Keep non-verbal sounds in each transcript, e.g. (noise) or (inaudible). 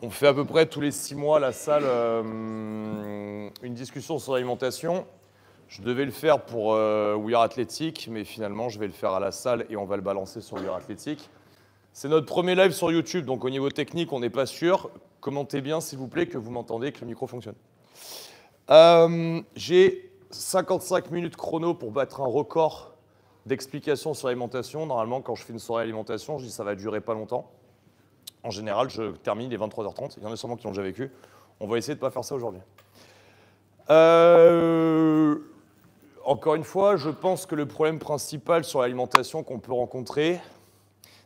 On fait à peu près tous les six mois à la salle euh, une discussion sur l'alimentation. Je devais le faire pour euh, We Are Athletic, mais finalement je vais le faire à la salle et on va le balancer sur We Athletic. C'est notre premier live sur YouTube, donc au niveau technique on n'est pas sûr. Commentez bien s'il vous plaît que vous m'entendez, que le micro fonctionne. Euh, j'ai 55 minutes chrono pour battre un record d'explications sur l'alimentation. Normalement quand je fais une soirée alimentation, je dis ça va durer pas longtemps en général, je termine les 23h30. Il y en a sûrement qui l'ont déjà vécu. On va essayer de ne pas faire ça aujourd'hui. Euh, encore une fois, je pense que le problème principal sur l'alimentation qu'on peut rencontrer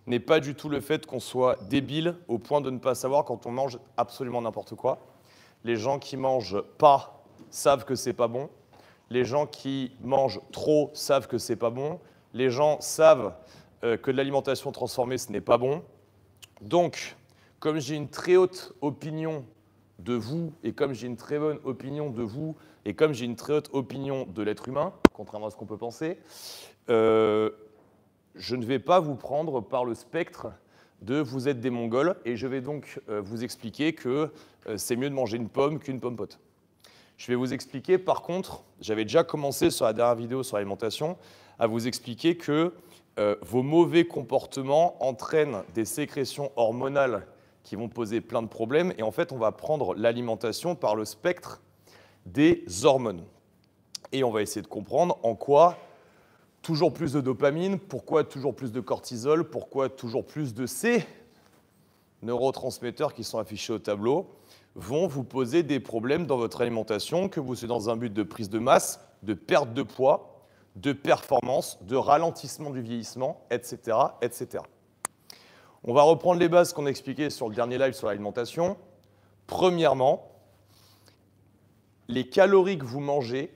n'est pas du tout le fait qu'on soit débile au point de ne pas savoir quand on mange absolument n'importe quoi. Les gens qui mangent pas savent que c'est pas bon. Les gens qui mangent trop savent que c'est pas bon. Les gens savent euh, que l'alimentation transformée, ce n'est pas bon. Donc, comme j'ai une très haute opinion de vous, et comme j'ai une très bonne opinion de vous, et comme j'ai une très haute opinion de l'être humain, contrairement à ce qu'on peut penser, euh, je ne vais pas vous prendre par le spectre de vous êtes des Mongols, et je vais donc euh, vous expliquer que euh, c'est mieux de manger une pomme qu'une pomme pote. Je vais vous expliquer, par contre, j'avais déjà commencé sur la dernière vidéo sur l'alimentation, à vous expliquer que euh, vos mauvais comportements entraînent des sécrétions hormonales qui vont poser plein de problèmes. Et en fait, on va prendre l'alimentation par le spectre des hormones. Et on va essayer de comprendre en quoi toujours plus de dopamine, pourquoi toujours plus de cortisol, pourquoi toujours plus de ces neurotransmetteurs qui sont affichés au tableau vont vous poser des problèmes dans votre alimentation, que vous soyez dans un but de prise de masse, de perte de poids, de performance, de ralentissement du vieillissement, etc. etc. On va reprendre les bases qu'on a expliquées sur le dernier live sur l'alimentation. Premièrement, les calories que vous mangez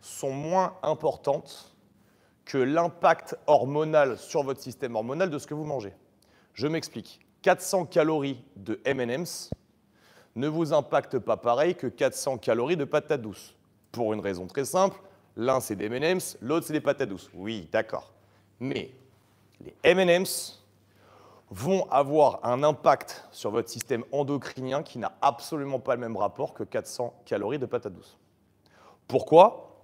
sont moins importantes que l'impact hormonal sur votre système hormonal de ce que vous mangez. Je m'explique. 400 calories de M&M's ne vous impactent pas pareil que 400 calories de patates douces. Pour une raison très simple, L'un, c'est des M&M's, l'autre, c'est des patates douces. Oui, d'accord. Mais les M&M's vont avoir un impact sur votre système endocrinien qui n'a absolument pas le même rapport que 400 calories de patates douces. Pourquoi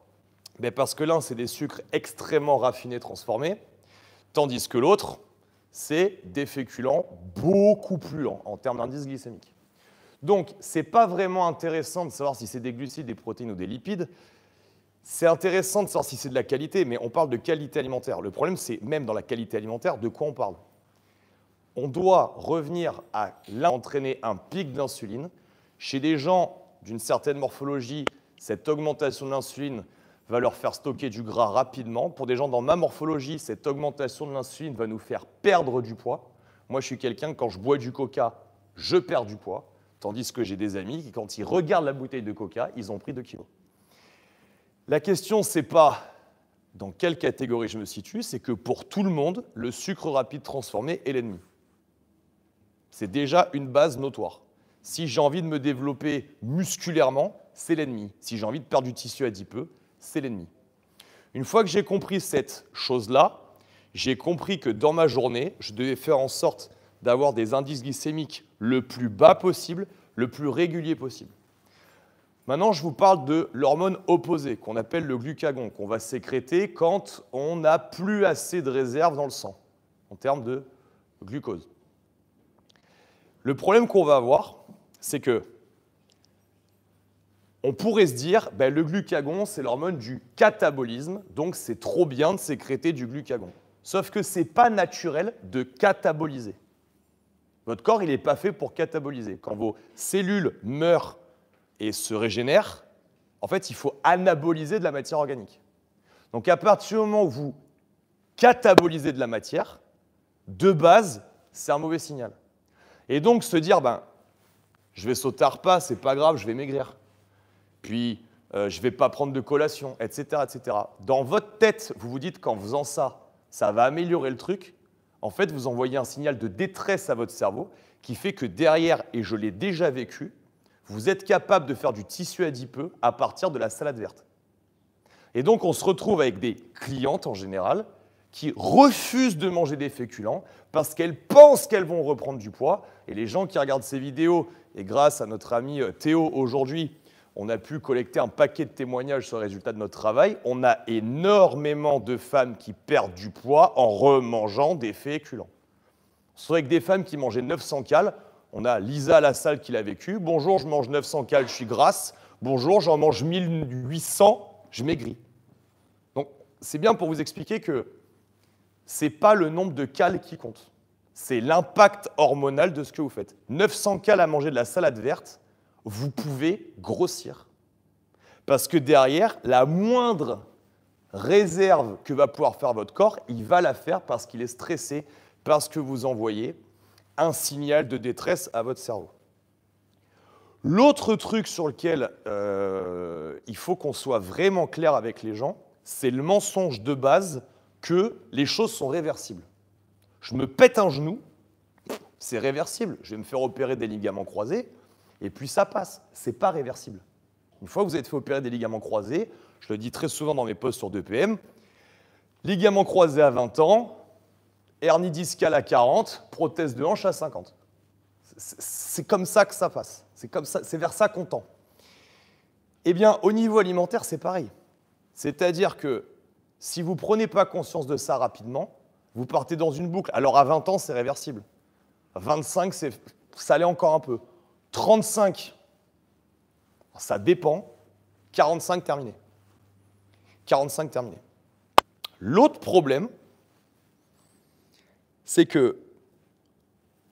ben Parce que l'un, c'est des sucres extrêmement raffinés, transformés, tandis que l'autre, c'est des féculents beaucoup plus lents en termes d'indice glycémique. Donc, ce n'est pas vraiment intéressant de savoir si c'est des glucides, des protéines ou des lipides, c'est intéressant de savoir si c'est de la qualité, mais on parle de qualité alimentaire. Le problème, c'est même dans la qualité alimentaire, de quoi on parle On doit revenir à l'entraîner entraîner un pic d'insuline. Chez des gens d'une certaine morphologie, cette augmentation de l'insuline va leur faire stocker du gras rapidement. Pour des gens dans ma morphologie, cette augmentation de l'insuline va nous faire perdre du poids. Moi, je suis quelqu'un, quand je bois du coca, je perds du poids. Tandis que j'ai des amis qui, quand ils regardent la bouteille de coca, ils ont pris 2 kilos. La question, ce n'est pas dans quelle catégorie je me situe, c'est que pour tout le monde, le sucre rapide transformé est l'ennemi. C'est déjà une base notoire. Si j'ai envie de me développer musculairement, c'est l'ennemi. Si j'ai envie de perdre du tissu adipeux, c'est l'ennemi. Une fois que j'ai compris cette chose-là, j'ai compris que dans ma journée, je devais faire en sorte d'avoir des indices glycémiques le plus bas possible, le plus régulier possible. Maintenant, je vous parle de l'hormone opposée, qu'on appelle le glucagon, qu'on va sécréter quand on n'a plus assez de réserves dans le sang, en termes de glucose. Le problème qu'on va avoir, c'est que on pourrait se dire, ben, le glucagon, c'est l'hormone du catabolisme, donc c'est trop bien de sécréter du glucagon. Sauf que ce n'est pas naturel de cataboliser. Votre corps, il n'est pas fait pour cataboliser. Quand vos cellules meurent et se régénère, en fait, il faut anaboliser de la matière organique. Donc à partir du moment où vous catabolisez de la matière, de base, c'est un mauvais signal. Et donc se dire, ben, je vais sauter un repas, c'est pas grave, je vais maigrir. Puis euh, je vais pas prendre de collation, etc., etc. Dans votre tête, vous vous dites qu'en faisant ça, ça va améliorer le truc. En fait, vous envoyez un signal de détresse à votre cerveau qui fait que derrière, et je l'ai déjà vécu, vous êtes capable de faire du tissu adipeux à partir de la salade verte. Et donc, on se retrouve avec des clientes en général qui refusent de manger des féculents parce qu'elles pensent qu'elles vont reprendre du poids. Et les gens qui regardent ces vidéos, et grâce à notre ami euh, Théo aujourd'hui, on a pu collecter un paquet de témoignages sur le résultat de notre travail. On a énormément de femmes qui perdent du poids en remangeant des féculents. sont avec des femmes qui mangeaient 900 cales, on a Lisa à la salle qui l'a vécu. Bonjour, je mange 900 cales, je suis grasse. Bonjour, j'en mange 1800, je maigris. Donc, c'est bien pour vous expliquer que ce n'est pas le nombre de cales qui compte. C'est l'impact hormonal de ce que vous faites. 900 cales à manger de la salade verte, vous pouvez grossir. Parce que derrière, la moindre réserve que va pouvoir faire votre corps, il va la faire parce qu'il est stressé, parce que vous envoyez un signal de détresse à votre cerveau. L'autre truc sur lequel euh, il faut qu'on soit vraiment clair avec les gens, c'est le mensonge de base que les choses sont réversibles. Je me pète un genou, c'est réversible. Je vais me faire opérer des ligaments croisés, et puis ça passe. C'est pas réversible. Une fois que vous êtes fait opérer des ligaments croisés, je le dis très souvent dans mes posts sur 2PM, ligaments croisés à 20 ans, hernie discale à 40, prothèse de hanche à 50. C'est comme ça que ça passe. C'est vers ça qu'on tend. Eh bien, au niveau alimentaire, c'est pareil. C'est-à-dire que si vous ne prenez pas conscience de ça rapidement, vous partez dans une boucle. Alors à 20 ans, c'est réversible. 25, ça l'est encore un peu. 35, ça dépend. 45, terminé. 45, terminé. L'autre problème, c'est que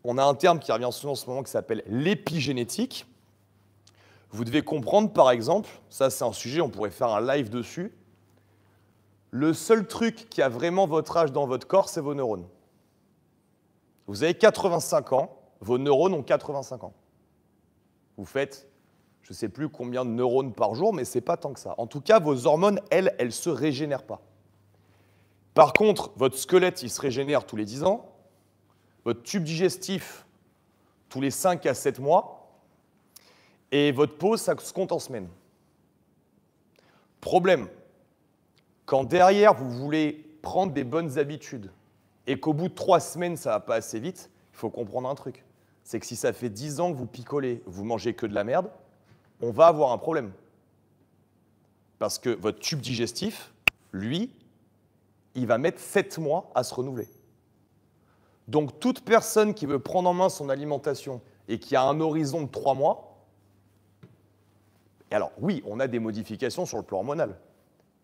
on a un terme qui revient souvent en ce moment qui s'appelle l'épigénétique. Vous devez comprendre, par exemple, ça c'est un sujet, on pourrait faire un live dessus. Le seul truc qui a vraiment votre âge dans votre corps, c'est vos neurones. Vous avez 85 ans, vos neurones ont 85 ans. Vous faites, je ne sais plus combien de neurones par jour, mais c'est pas tant que ça. En tout cas, vos hormones, elles, elles ne se régénèrent pas. Par contre, votre squelette, il se régénère tous les 10 ans, votre tube digestif tous les 5 à 7 mois, et votre peau, ça se compte en semaines. Problème, quand derrière, vous voulez prendre des bonnes habitudes, et qu'au bout de 3 semaines, ça ne va pas assez vite, il faut comprendre un truc. C'est que si ça fait 10 ans que vous picolez, vous mangez que de la merde, on va avoir un problème. Parce que votre tube digestif, lui, il va mettre 7 mois à se renouveler. Donc toute personne qui veut prendre en main son alimentation et qui a un horizon de 3 mois, et alors oui, on a des modifications sur le plan hormonal,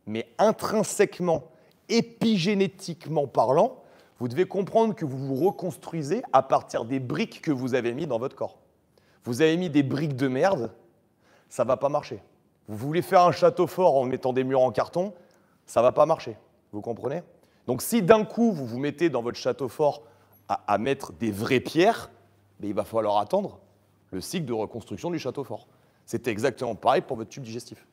mais intrinsèquement, épigénétiquement parlant, vous devez comprendre que vous vous reconstruisez à partir des briques que vous avez mis dans votre corps. Vous avez mis des briques de merde, ça va pas marcher. Vous voulez faire un château fort en mettant des murs en carton, ça va pas marcher. Vous comprenez Donc si d'un coup vous vous mettez dans votre château fort à, mettre des vraies pierres, mais ben, il va falloir attendre le cycle de reconstruction du château fort. C'était exactement pareil pour votre tube digestif.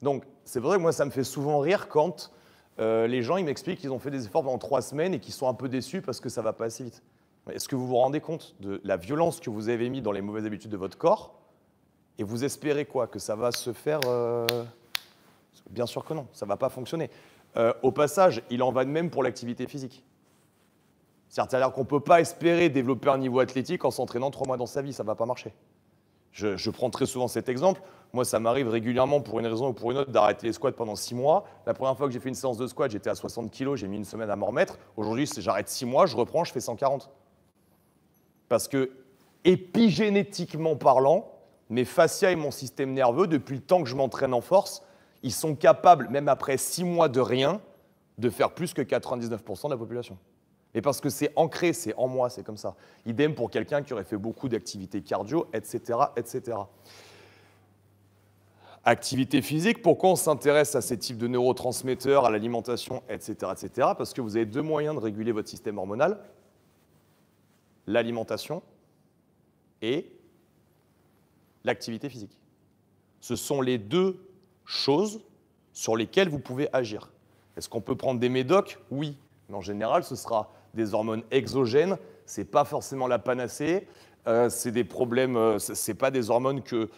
Donc c'est vrai que moi ça me fait souvent rire quand euh, les gens ils m'expliquent qu'ils ont fait des efforts pendant trois semaines et qu'ils sont un peu déçus parce que ça va pas assez vite. Est-ce que vous vous rendez compte de la violence que vous avez mise dans les mauvaises habitudes de votre corps et vous espérez quoi Que ça va se faire euh, Bien sûr que non, ça va pas fonctionner. Euh, au passage, il en va de même pour l'activité physique. C'est-à-dire qu'on ne peut pas espérer développer un niveau athlétique en s'entraînant trois mois dans sa vie, ça ne va pas marcher. Je, prends très souvent cet exemple. Moi, ça m'arrive régulièrement, pour une raison ou pour une autre, d'arrêter les squats pendant six mois. La première fois que j'ai fait une séance de squat, j'étais à 60 kg, j'ai mis une semaine à m'en remettre. Aujourd'hui, j'arrête six mois, je reprends, je fais 140. Parce que, épigénétiquement parlant, mes fascias et mon système nerveux, depuis le temps que je m'entraîne en force, ils sont capables, même après six mois de rien, de faire plus que 99% de la population. Et parce que c'est ancré, c'est en moi, c'est comme ça. Idem pour quelqu'un qui aurait fait beaucoup d'activités cardio, etc., etc. Activité physique, pourquoi on s'intéresse à ces types de neurotransmetteurs, à l'alimentation, etc., etc. Parce que vous avez deux moyens de réguler votre système hormonal, l'alimentation et l'activité physique. Ce sont les deux choses sur lesquelles vous pouvez agir. Est-ce qu'on peut prendre des médocs Oui, mais en général, ce sera des hormones exogènes. Ce n'est pas forcément la panacée. Euh, c'est des problèmes, euh, c'est pas des hormones que,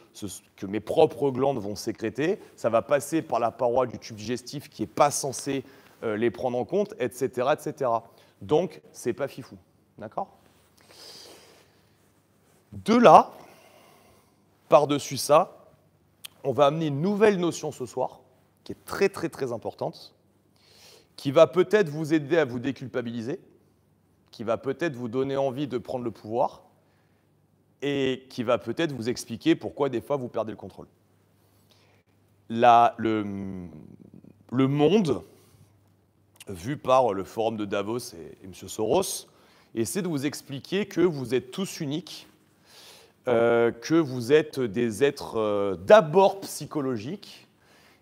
que, mes propres glandes vont sécréter. Ça va passer par la paroi du tube digestif qui n'est pas censé euh, les prendre en compte, etc., etc. Donc, c'est pas fifou, d'accord De là, par-dessus ça, on va amener une nouvelle notion ce soir, qui est très très très importante, qui va peut-être vous aider à vous déculpabiliser, qui va peut-être vous donner envie de prendre le pouvoir, et qui va peut-être vous expliquer pourquoi des fois vous perdez le contrôle. le, monde, vu par le forum de Davos et, et M. Soros, essaie de vous expliquer que vous êtes tous uniques euh, que vous êtes des êtres euh, d'abord psychologiques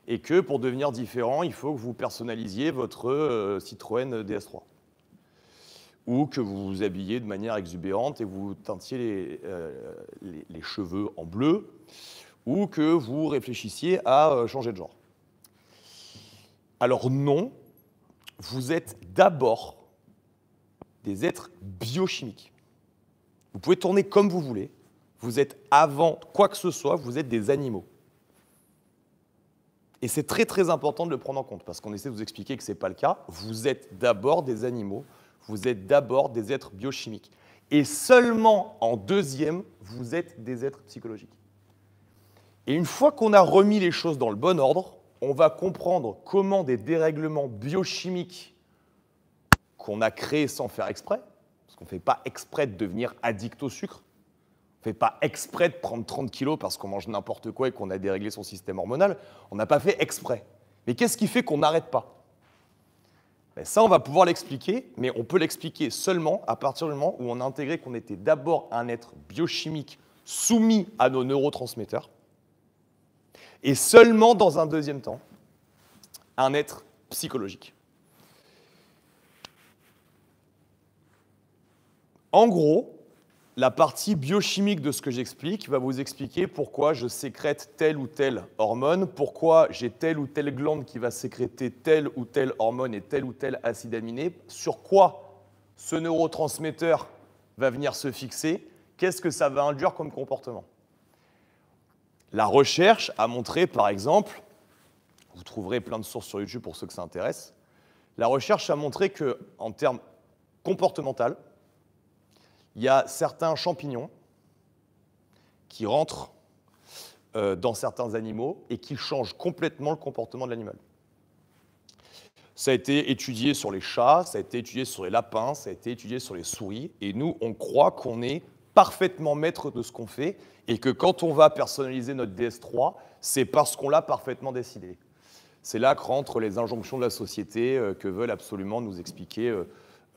et que pour devenir différent, il faut que vous personnalisiez votre euh, Citroën DS3 ou que vous vous habilliez de manière exubérante et vous teintiez les cheveux en bleu ou que vous réfléchissiez à changer de genre. Alors non, vous êtes d'abord des êtres biochimiques. Vous pouvez tourner comme vous voulez, vous êtes avant quoi que ce soit, vous êtes des animaux. Et c'est très très important de le prendre en compte, parce qu'on essaie de vous expliquer que ce n'est pas le cas. Vous êtes d'abord des animaux, vous êtes d'abord des êtres biochimiques. Et seulement en deuxième, vous êtes des êtres psychologiques. Et une fois qu'on a remis les choses dans le bon ordre, on va comprendre comment des dérèglements biochimiques qu'on a créés sans faire exprès, parce qu'on ne fait pas exprès de devenir addict au sucre, fait pas exprès de prendre 30 kilos parce qu'on mange n'importe quoi et qu'on a déréglé son système hormonal. On n'a pas fait exprès. Mais qu'est-ce qui fait qu'on n'arrête pas ben, Ça, on va pouvoir l'expliquer, mais on peut l'expliquer seulement à partir du moment où on a intégré qu'on était d'abord un être biochimique soumis à nos neurotransmetteurs, et seulement dans un deuxième temps, un être psychologique. En gros, la partie biochimique de ce que j'explique va vous expliquer pourquoi je sécrète telle ou telle hormone, pourquoi j'ai telle ou telle glande qui va sécréter telle ou telle hormone et tel ou tel acide aminé, sur quoi ce neurotransmetteur va venir se fixer, qu'est-ce que ça va induire comme comportement. La recherche a montré, par exemple, vous trouverez plein de sources sur YouTube pour ceux que ça intéresse, la recherche a montré que, en termes comportemental, il y a certains champignons qui rentrent euh, dans certains animaux et qui changent complètement le comportement de l'animal. Ça a été étudié sur les chats, ça a été étudié sur les lapins, ça a été étudié sur les souris, et nous, on croit qu'on est parfaitement maître de ce qu'on fait, et que quand on va personnaliser notre DS3, c'est parce qu'on l'a parfaitement décidé. C'est là que rentrent les injonctions de la société euh, que veulent absolument nous expliquer euh,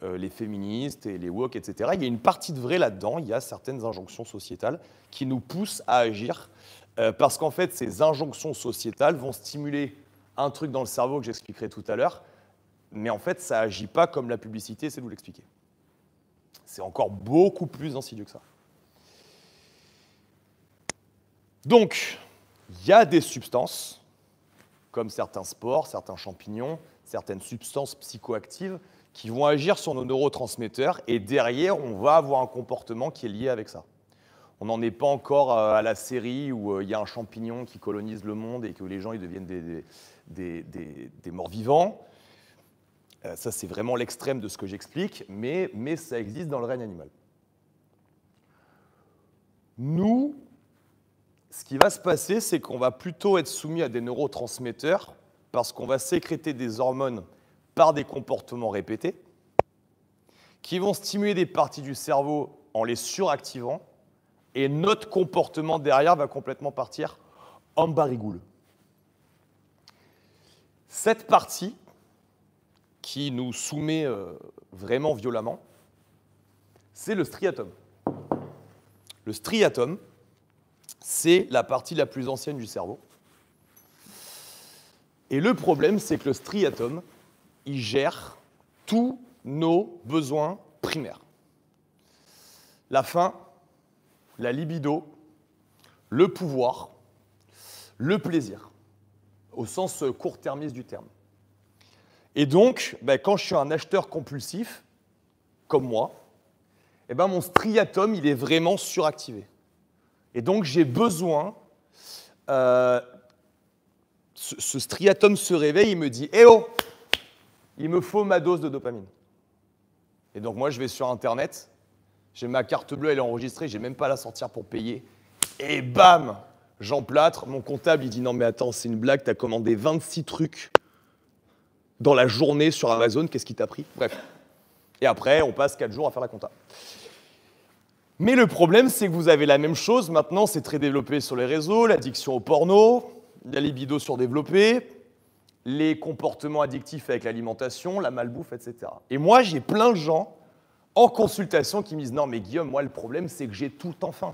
euh, les féministes et les woke, etc. Il y a une partie de vrai là-dedans, il y a certaines injonctions sociétales qui nous poussent à agir, euh, parce qu'en fait, ces injonctions sociétales vont stimuler un truc dans le cerveau que j'expliquerai tout à l'heure, mais en fait, ça agit pas comme la publicité c'est de vous l'expliquer. C'est encore beaucoup plus insidieux que ça. Donc, il y a des substances, comme certains sports, certains champignons, certaines substances psychoactives, qui vont agir sur nos neurotransmetteurs et derrière, on va avoir un comportement qui est lié avec ça. On n'en est pas encore euh, à la série où euh, il y a un champignon qui colonise le monde et que les gens ils deviennent des, morts vivants. Euh, ça, c'est vraiment l'extrême de ce que j'explique, mais, mais ça existe dans le règne animal. Nous, ce qui va se passer, c'est qu'on va plutôt être soumis à des neurotransmetteurs parce qu'on va sécréter des hormones par des comportements répétés, qui vont stimuler des parties du cerveau en les suractivant, et notre comportement derrière va complètement partir en barigoule. Cette partie qui nous soumet euh, vraiment violemment, c'est le striatum. Le striatum, c'est la partie la plus ancienne du cerveau. Et le problème, c'est que le striatum, il gère tous nos besoins primaires. La faim, la libido, le pouvoir, le plaisir, au sens court-termiste du terme. Et donc, ben, quand je suis un acheteur compulsif, comme moi, eh ben, mon striatum, il est vraiment suractivé. Et donc, j'ai besoin... Euh, ce, ce striatum se réveille, il me dit Eh oh, il me faut ma dose de dopamine. Et donc moi, je vais sur Internet, j'ai ma carte bleue, elle est enregistrée, j'ai même pas à la sortir pour payer. Et bam J'emplâtre, mon comptable, il dit non mais attends, c'est une blague, as commandé 26 trucs dans la journée sur Amazon, qu'est-ce qui t'a pris Bref. Et après, on passe 4 jours à faire la compta. Mais le problème, c'est que vous avez la même chose. Maintenant, c'est très développé sur les réseaux, l'addiction au porno, la libido surdéveloppée, les comportements addictifs avec l'alimentation, la malbouffe, etc. Et moi, j'ai plein de gens en consultation qui me disent Non, mais Guillaume, moi, le problème, c'est que j'ai tout en faim.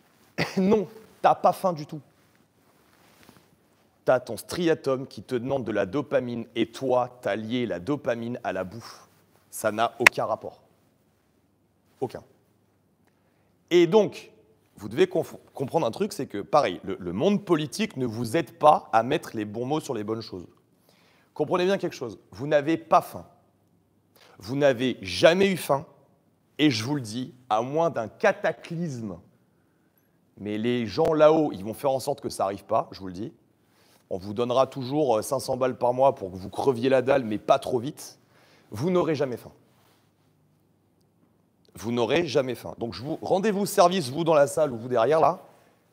(laughs) non, t'as pas faim du tout. T'as ton striatum qui te demande de la dopamine et toi, as lié la dopamine à la bouffe. Ça n'a aucun rapport. Aucun. Et donc, vous devez comprendre un truc, c'est que, pareil, le, monde politique ne vous aide pas à mettre les bons mots sur les bonnes choses. Comprenez bien quelque chose, vous n'avez pas faim. Vous n'avez jamais eu faim, et je vous le dis, à moins d'un cataclysme. Mais les gens là-haut, ils vont faire en sorte que ça n'arrive pas, je vous le dis. On vous donnera toujours 500 euh, balles par mois pour que vous creviez la dalle, mais pas trop vite. Vous n'aurez jamais faim. Vous n'aurez jamais faim. Donc je vous rendez-vous service, vous dans la salle ou vous derrière là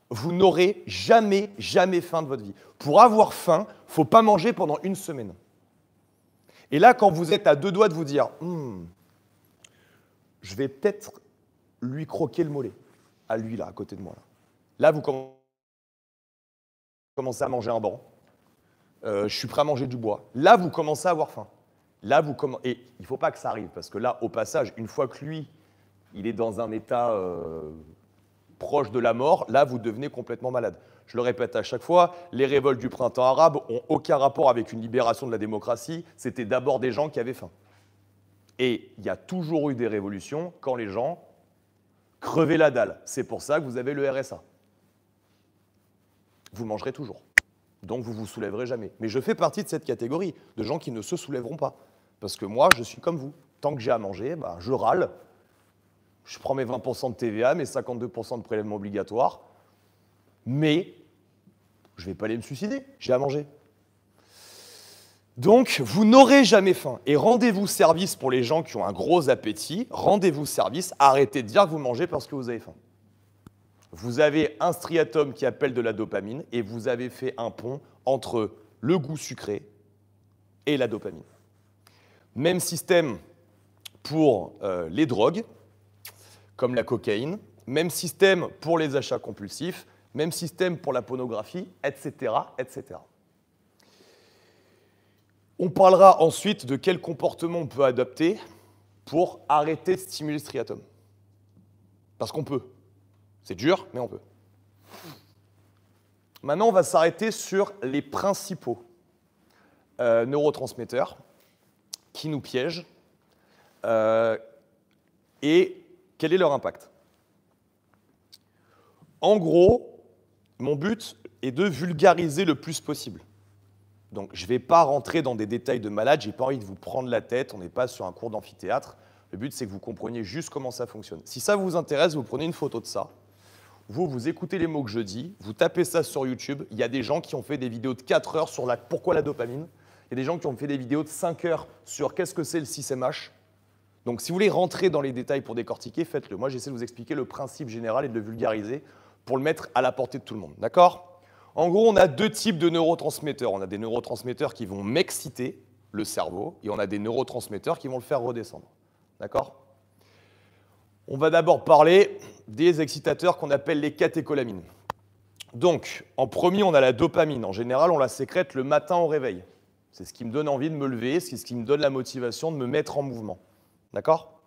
vous n'aurez jamais, jamais faim de votre vie. Pour avoir faim, faut pas manger pendant une semaine. Et là, quand vous êtes à deux doigts de vous dire, hum, je vais peut-être lui croquer le mollet, à lui là, à côté de moi. Là, là vous commencez à manger un banc. Euh, je suis prêt à manger du bois. Là, vous commencez à avoir faim. Là, vous Et il ne faut pas que ça arrive, parce que là, au passage, une fois que lui, il est dans un état euh, proche de la mort, là, vous devenez complètement malade. Je le répète à chaque fois, les révoltes du printemps arabe ont aucun rapport avec une libération de la démocratie, c'était d'abord des gens qui avaient faim. Et il y a toujours eu des révolutions quand les gens crevaient la dalle. C'est pour ça que vous avez le RSA. Vous mangerez toujours. Donc vous vous soulèverez jamais. Mais je fais partie de cette catégorie de gens qui ne se soulèveront pas. Parce que moi, je suis comme vous. Tant que j'ai à manger, bah, je râle, je prends mes 20% de TVA, mes 52% de prélèvement obligatoire, mais je ne vais pas aller me suicider, j'ai à manger. Donc, vous n'aurez jamais faim. Et rendez-vous service pour les gens qui ont un gros appétit, rendez-vous service, arrêtez de dire que vous mangez parce que vous avez faim. Vous avez un striatum qui appelle de la dopamine et vous avez fait un pont entre le goût sucré et la dopamine. Même système pour euh, les drogues comme la cocaïne. Même système pour les achats compulsifs, même système pour la pornographie, etc. etc. On parlera ensuite de quel comportement on peut adopter pour arrêter de stimuler ce striatum. Parce qu'on peut. C'est dur, mais on peut. Maintenant, on va s'arrêter sur les principaux euh, neurotransmetteurs qui nous piègent euh, et quel est leur impact En gros, mon but est de vulgariser le plus possible. Donc je ne vais pas rentrer dans des détails de malade, j'ai pas envie de vous prendre la tête, on n'est pas sur un cours d'amphithéâtre. Le but c'est que vous compreniez juste comment ça fonctionne. Si ça vous intéresse, vous prenez une photo de ça. Vous, vous écoutez les mots que je dis, vous tapez ça sur YouTube. Il y a des gens qui ont fait des vidéos de 4 heures sur la, pourquoi la dopamine. Il y a des gens qui ont fait des vidéos de 5 heures sur qu'est-ce que c'est le 6MH. Donc si vous voulez rentrer dans les détails pour décortiquer, faites-le. Moi, j'essaie de vous expliquer le principe général et de le vulgariser pour le mettre à la portée de tout le monde. D'accord En gros, on a deux types de neurotransmetteurs. On a des neurotransmetteurs qui vont m'exciter le cerveau et on a des neurotransmetteurs qui vont le faire redescendre. D'accord On va d'abord parler des excitateurs qu'on appelle les catécholamines. Donc, en premier, on a la dopamine. En général, on la sécrète le matin au réveil. C'est ce qui me donne envie de me lever, c'est ce qui me donne la motivation de me mettre en mouvement. D'accord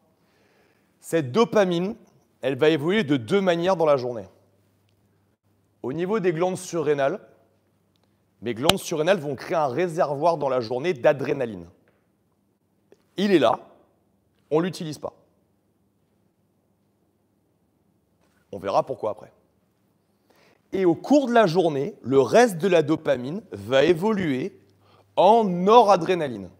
Cette dopamine, elle va évoluer de deux manières dans la journée. Au niveau des glandes surrénales, mes glandes surrénales vont créer un réservoir dans la journée d'adrénaline. Il est là, on ne l'utilise pas. On verra pourquoi après. Et au cours de la journée, le reste de la dopamine va évoluer en noradrénaline.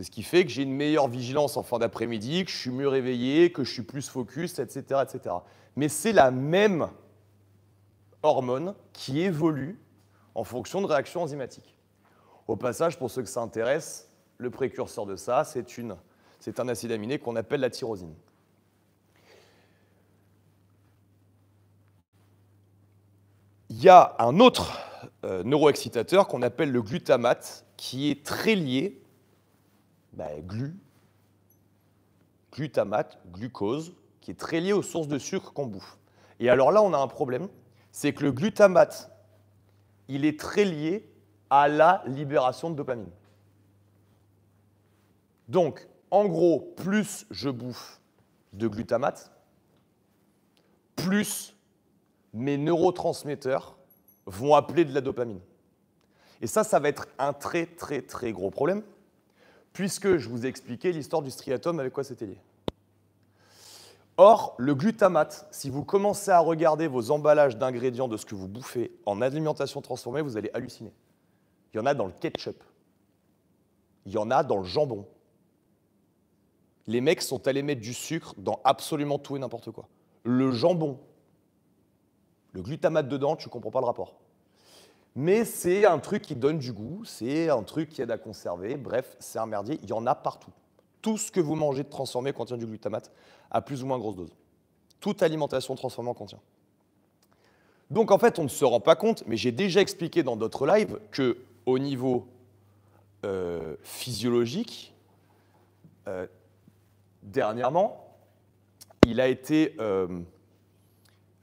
C'est ce qui fait que j'ai une meilleure vigilance en fin d'après-midi, que je suis mieux réveillé, que je suis plus focus, etc. etc. Mais c'est la même hormone qui évolue en fonction de réactions enzymatiques. Au passage, pour ceux que ça intéresse, le précurseur de ça, c'est un acide aminé qu'on appelle la tyrosine. Il y a un autre euh, neuroexcitateur qu'on appelle le glutamate, qui est très lié ben, glu, glutamate, glucose, qui est très lié aux sources de sucre qu'on bouffe. Et alors là, on a un problème, c'est que le glutamate, il est très lié à la libération de dopamine. Donc, en gros, plus je bouffe de glutamate, plus mes neurotransmetteurs vont appeler de la dopamine. Et ça, ça va être un très très très gros problème, puisque je vous ai expliqué l'histoire du striatum, avec quoi c'était lié. Or, le glutamate, si vous commencez à regarder vos emballages d'ingrédients de ce que vous bouffez en alimentation transformée, vous allez halluciner. Il y en a dans le ketchup. Il y en a dans le jambon. Les mecs sont allés mettre du sucre dans absolument tout et n'importe quoi. Le jambon, le glutamate dedans, tu ne comprends pas le rapport. Mais c'est un truc qui donne du goût, c'est un truc qui aide à conserver. Bref, c'est un merdier. Il y en a partout. Tout ce que vous mangez de transformé contient du glutamate à plus ou moins grosse dose. Toute alimentation transformée en contient. Donc en fait, on ne se rend pas compte, mais j'ai déjà expliqué dans d'autres lives que au niveau euh, physiologique, euh, dernièrement, il a été euh,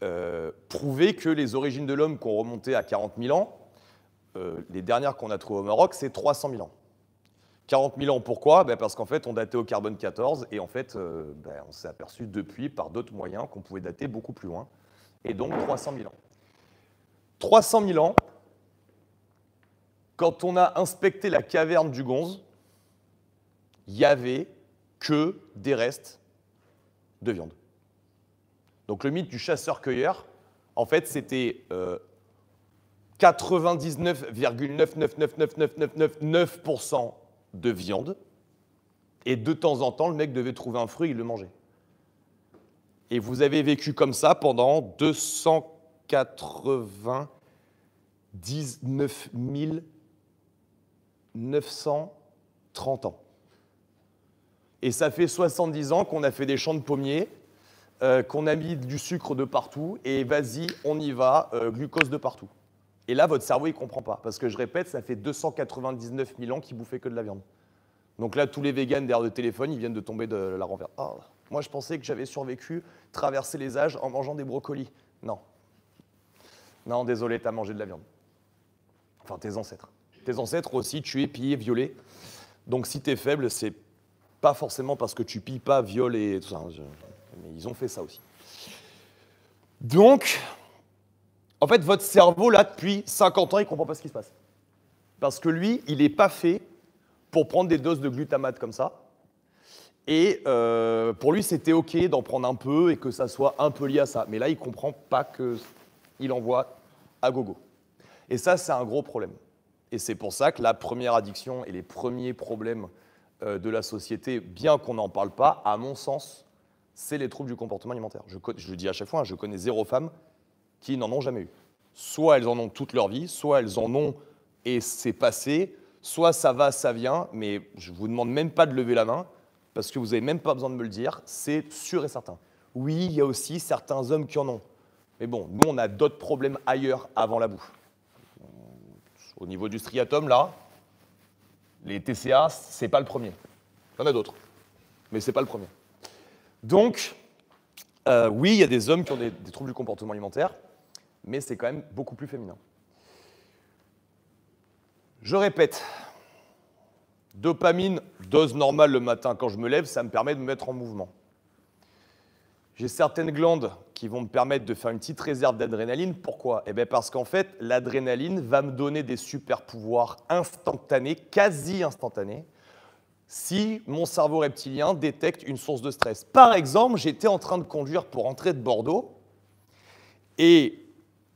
euh, prouver que les origines de l'homme qu'on remontait à 40 000 ans, euh, les dernières qu'on a trouvées au Maroc, c'est 300 000 ans. 40 000 ans, pourquoi ben Parce qu'en fait, on datait au carbone 14, et en fait, euh, ben, on s'est aperçu depuis, par d'autres moyens, qu'on pouvait dater beaucoup plus loin, et donc 300 000 ans. 300 000 ans, quand on a inspecté la caverne du Gonze, il n'y avait que des restes de viande. Donc le mythe du chasseur-cueilleur, en fait, c'était 99,9999999% de viande. Et de temps en temps, le mec devait trouver un fruit, il le mangeait. Et vous avez vécu comme ça pendant 299 930 ans. Et ça fait 70 ans qu'on a fait des champs de pommiers euh, qu'on a mis du sucre de partout et vas-y, on y va, euh, glucose de partout. Et là, votre cerveau, il ne comprend pas. Parce que je répète, ça fait 299 000 ans qu'il bouffait que de la viande. Donc là, tous les végans derrière le téléphone, ils viennent de tomber de la renverse. Ah, moi, je pensais que j'avais survécu, traversé les âges en mangeant des brocolis. Non. Non, désolé, tu as mangé de la viande. Enfin, tes ancêtres. Tes ancêtres aussi tu es pillé, violé. Donc si tu es faible, c'est pas forcément parce que tu pilles pas, violes et tout ça ils ont fait ça aussi. Donc, en fait, votre cerveau, là, depuis 50 ans, il ne comprend pas ce qui se passe. Parce que lui, il n'est pas fait pour prendre des doses de glutamate comme ça. Et euh, pour lui, c'était OK d'en prendre un peu et que ça soit un peu lié à ça. Mais là, il ne comprend pas qu'il envoie à gogo. Et ça, c'est un gros problème. Et c'est pour ça que la première addiction et les premiers problèmes euh, de la société, bien qu'on n'en parle pas, à mon sens, c'est les troubles du comportement alimentaire. Je, le dis à chaque fois, hein, je connais zéro femme qui n'en ont jamais eu. Soit elles en ont toute leur vie, soit elles en ont et c'est passé, soit ça va, ça vient, mais je vous demande même pas de lever la main, parce que vous n'avez même pas besoin de me le dire, c'est sûr et certain. Oui, il y a aussi certains hommes qui en ont. Mais bon, nous, on a d'autres problèmes ailleurs avant la boue. Au niveau du striatum, là, les TCA, n'est pas le premier. Il y en a d'autres, mais ce n'est pas le premier. Donc, euh, oui, il y a des hommes qui ont des, troubles du comportement alimentaire, mais c'est quand même beaucoup plus féminin. Je répète, dopamine, dose normale le matin quand je me lève, ça me permet de me mettre en mouvement. J'ai certaines glandes qui vont me permettre de faire une petite réserve d'adrénaline. Pourquoi Eh bien parce qu'en fait, l'adrénaline va me donner des super pouvoirs instantanés, quasi instantanés, si mon cerveau reptilien détecte une source de stress. Par exemple, j'étais en train de conduire pour entrer de Bordeaux et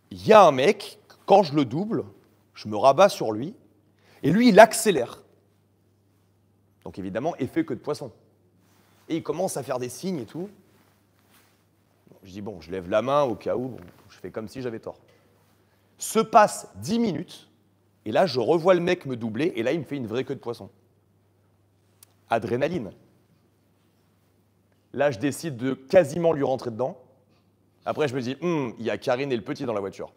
il y a un mec, quand je le double, je me rabats sur lui et lui, il accélère. Donc évidemment, effet queue de poisson. Et il commence à faire des signes et tout. Je dis, bon, je lève la main au cas où, je fais comme si j'avais tort. Se passe dix minutes, et là, je revois le mec me doubler, et là, il me fait une vraie queue de poisson adrénaline. Là, je décide de quasiment lui rentrer dedans. Après, je me dis, hum, il y a Karine et le petit dans la voiture.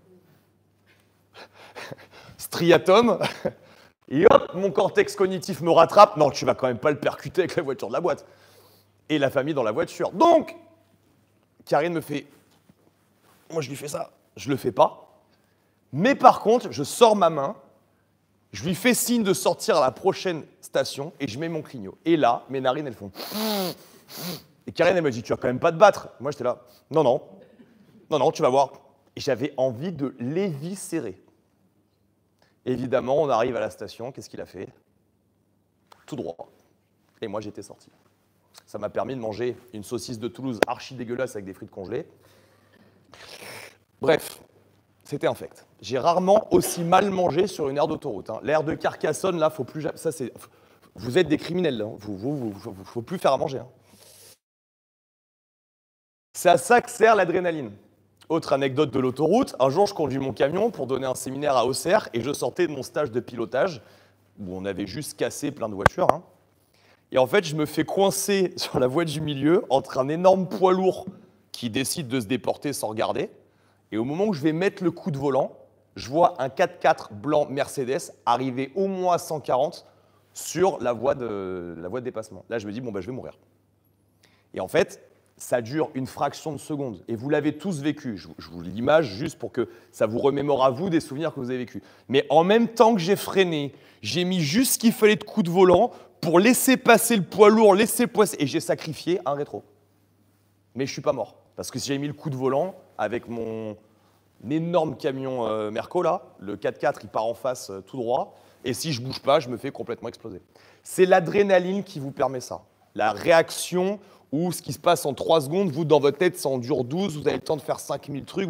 (laughs) Striatum. Et hop, mon cortex cognitif me rattrape. Non, tu vas quand même pas le percuter avec la voiture de la boîte. Et la famille dans la voiture. Donc, Karine me fait. Moi, je lui fais ça. Je le fais pas. Mais par contre, je sors ma main. Je lui fais signe de sortir à la prochaine station et je mets mon clignot. Et là, mes narines, elles font. Et Karine, elle me dit Tu vas quand même pas te battre. Moi, j'étais là Non, non. Non, non, tu vas voir. Et j'avais envie de l'éviscérer. Évidemment, on arrive à la station. Qu'est-ce qu'il a fait Tout droit. Et moi, j'étais sorti. Ça m'a permis de manger une saucisse de Toulouse archi dégueulasse avec des frites congelées. Bref, c'était infect. J'ai rarement aussi mal mangé sur une aire d'autoroute. Hein. L'aire de Carcassonne, là, faut plus. Ça, c'est vous êtes des criminels. il hein. Vous, vous, faut plus faire à manger. Hein. C'est à ça que sert l'adrénaline. Autre anecdote de l'autoroute, un jour je conduis mon camion pour donner un séminaire à Auxerre et je sortais de mon stage de pilotage où on avait juste cassé plein de voitures. Hein. Et en fait, je me fais coincer (laughs) sur la voie du milieu entre un énorme poids lourd qui décide de se déporter sans regarder. Et au moment où je vais mettre le coup de volant, je vois un 4x4 blanc Mercedes arriver au moins à 140 sur la voie de, la voie de dépassement. Là, je me dis, bon, ben je vais mourir. Et en fait, ça dure une fraction de seconde. Et vous l'avez tous vécu. Je, je vous l'image juste pour que ça vous remémore à vous des souvenirs que vous avez vécu. Mais en même temps que j'ai freiné, j'ai mis juste ce qu'il fallait de coup de volant pour laisser passer le poids lourd, laisser passer. Et j'ai sacrifié un rétro. Mais je suis pas mort. Parce que si j'avais mis le coup de volant avec mon énorme camion Mercola, euh, Merco, le 4x4, il part en face euh, tout droit. Et si je bouge pas, je me fais complètement exploser. C'est l'adrénaline qui vous permet ça. La réaction ou ce qui se passe en 3 secondes, vous, dans votre tête, ça en dure 12, vous avez le temps de faire 5000 trucs.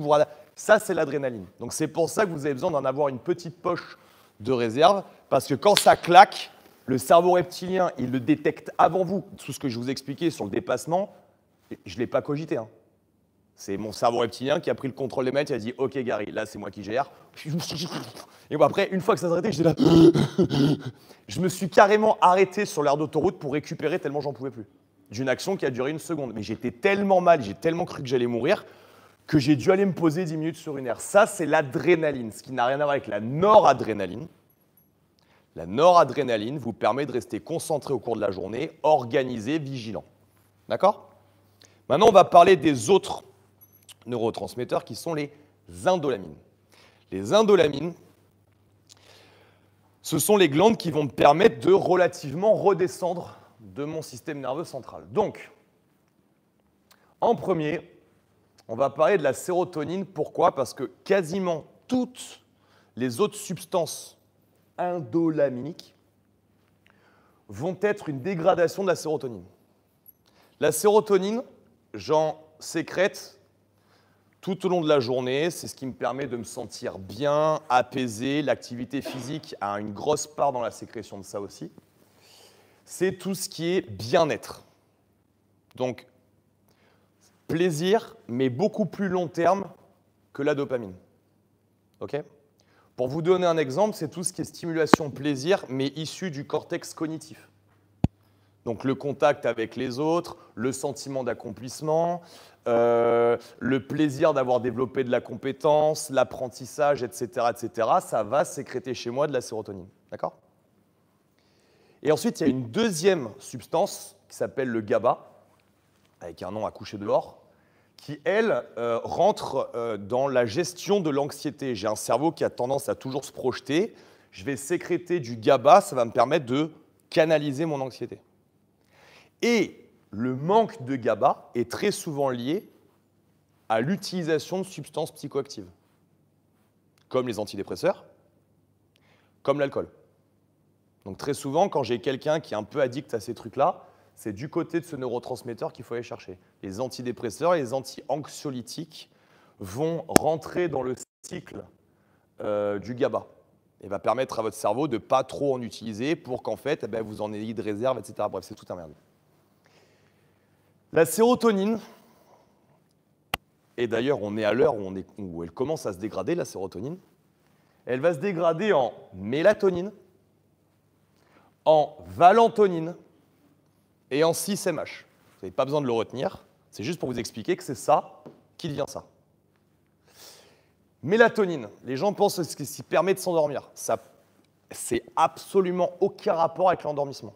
Ça, c'est l'adrénaline. Donc, c'est pour ça que vous avez besoin d'en avoir une petite poche de réserve, parce que quand ça claque, le cerveau reptilien, il le détecte avant vous. Tout ce que je vous expliquais sur le dépassement, je ne l'ai pas cogité. Hein. C'est mon cerveau reptilien qui a pris le contrôle des maîtres et a dit Ok, Gary, là, c'est moi qui gère. Et après, une fois que ça s'est arrêté, Je me suis carrément arrêté sur l'air d'autoroute pour récupérer tellement j'en pouvais plus. D'une action qui a duré une seconde. Mais j'étais tellement mal, j'ai tellement cru que j'allais mourir que j'ai dû aller me poser 10 minutes sur une aire. Ça, c'est l'adrénaline, ce qui n'a rien à voir avec la noradrénaline. La noradrénaline vous permet de rester concentré au cours de la journée, organisé, vigilant. D'accord Maintenant, on va parler des autres neurotransmetteurs qui sont les indolamines. Les indolamines, ce sont les glandes qui vont me permettre de relativement redescendre de mon système nerveux central. Donc, en premier, on va parler de la sérotonine. Pourquoi Parce que quasiment toutes les autres substances indolaminiques vont être une dégradation de la sérotonine. La sérotonine, j'en sécrète tout au long de la journée. C'est ce qui me permet de me sentir bien, apaisé. L'activité physique a une grosse part dans la sécrétion de ça aussi. C'est tout ce qui est bien-être. Donc, plaisir, mais beaucoup plus long terme que la dopamine. OK Pour vous donner un exemple, c'est tout ce qui est stimulation plaisir, mais issu du cortex cognitif. Donc le contact avec les autres, le sentiment d'accomplissement, euh, le plaisir d'avoir développé de la compétence, l'apprentissage, etc., etc., ça va sécréter chez moi de la sérotonine. D'accord Et ensuite, il y a une deuxième substance qui s'appelle le GABA, avec un nom à coucher dehors, qui, elle, euh, rentre euh, dans la gestion de l'anxiété. J'ai un cerveau qui a tendance à toujours se projeter. Je vais sécréter du GABA, ça va me permettre de canaliser mon anxiété. Et le manque de GABA est très souvent lié à l'utilisation de substances psychoactives, comme les antidépresseurs, comme l'alcool. Donc très souvent, quand j'ai quelqu'un qui est un peu addict à ces trucs-là, c'est du côté de ce neurotransmetteur qu'il faut aller chercher. Les antidépresseurs et les anti-anxiolytiques vont rentrer dans le cycle euh, du GABA et va permettre à votre cerveau de ne pas trop en utiliser pour qu'en fait, eh ben, vous en ayez de réserve, etc. Bref, c'est tout un merde. La sérotonine, et d'ailleurs on est à l'heure où, où, elle commence à se dégrader, la sérotonine, elle va se dégrader en mélatonine, en valentonine et en 6-MH. Vous n'avez pas besoin de le retenir, c'est juste pour vous expliquer que c'est ça qui devient ça. Mélatonine, les gens pensent que ce qui permet de s'endormir. Ça, c'est absolument aucun rapport avec l'endormissement.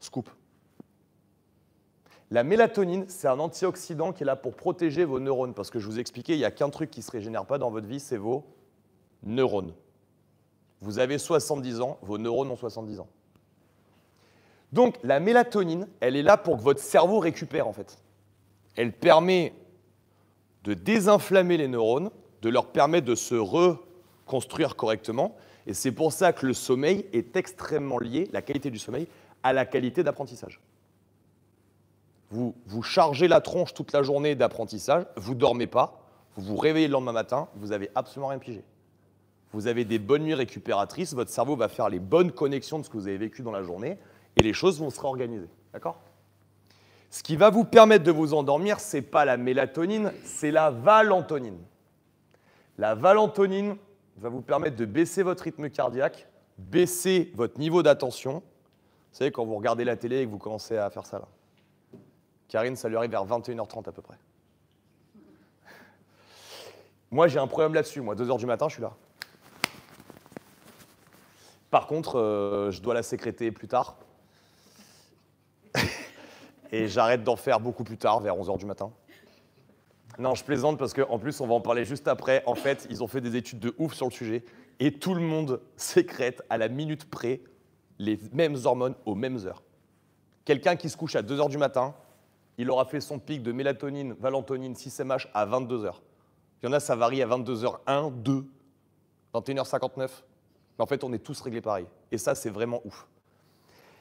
Scoop. La mélatonine, c'est un antioxydant qui est là pour protéger vos neurones. Parce que je vous expliquais, il n'y a qu'un truc qui ne se régénère pas dans votre vie, c'est vos neurones. Vous avez 70 ans, vos neurones ont 70 ans. Donc la mélatonine, elle est là pour que votre cerveau récupère en fait. Elle permet de désinflammer les neurones, de leur permettre de se reconstruire correctement. Et c'est pour ça que le sommeil est extrêmement lié, la qualité du sommeil, à la qualité d'apprentissage vous, chargez la tronche toute la journée d'apprentissage, vous dormez pas, vous vous réveillez le lendemain matin, vous avez absolument rien pigé. Vous avez des bonnes nuits récupératrices, votre cerveau va faire les bonnes connexions de ce que vous avez vécu dans la journée, et les choses vont se réorganiser. D'accord Ce qui va vous permettre de vous endormir, ce n'est pas la mélatonine, c'est la valentonine. La valentonine va vous permettre de baisser votre rythme cardiaque, baisser votre niveau d'attention. Vous savez, quand vous regardez la télé et que vous commencez à faire ça là. Karine, ça lui arrive vers 21h30 à peu près. Moi, j'ai un problème là-dessus. Moi, 2h du matin, je suis là. Par contre, euh, je dois la sécréter plus tard. (laughs) Et j'arrête d'en faire beaucoup plus tard, vers 11h du matin. Non, je plaisante parce qu'en plus, on va en parler juste après. En fait, ils ont fait des études de ouf sur le sujet. Et tout le monde sécrète à la minute près les mêmes hormones aux mêmes heures. Quelqu'un qui se couche à 2h du matin il aura fait son pic de mélatonine, valentonine, 6-MH à 22 heures. Il y en a, ça varie à 22h1, 2, 21h59. Mais en fait, on est tous réglés pareil. Et ça, c'est vraiment ouf.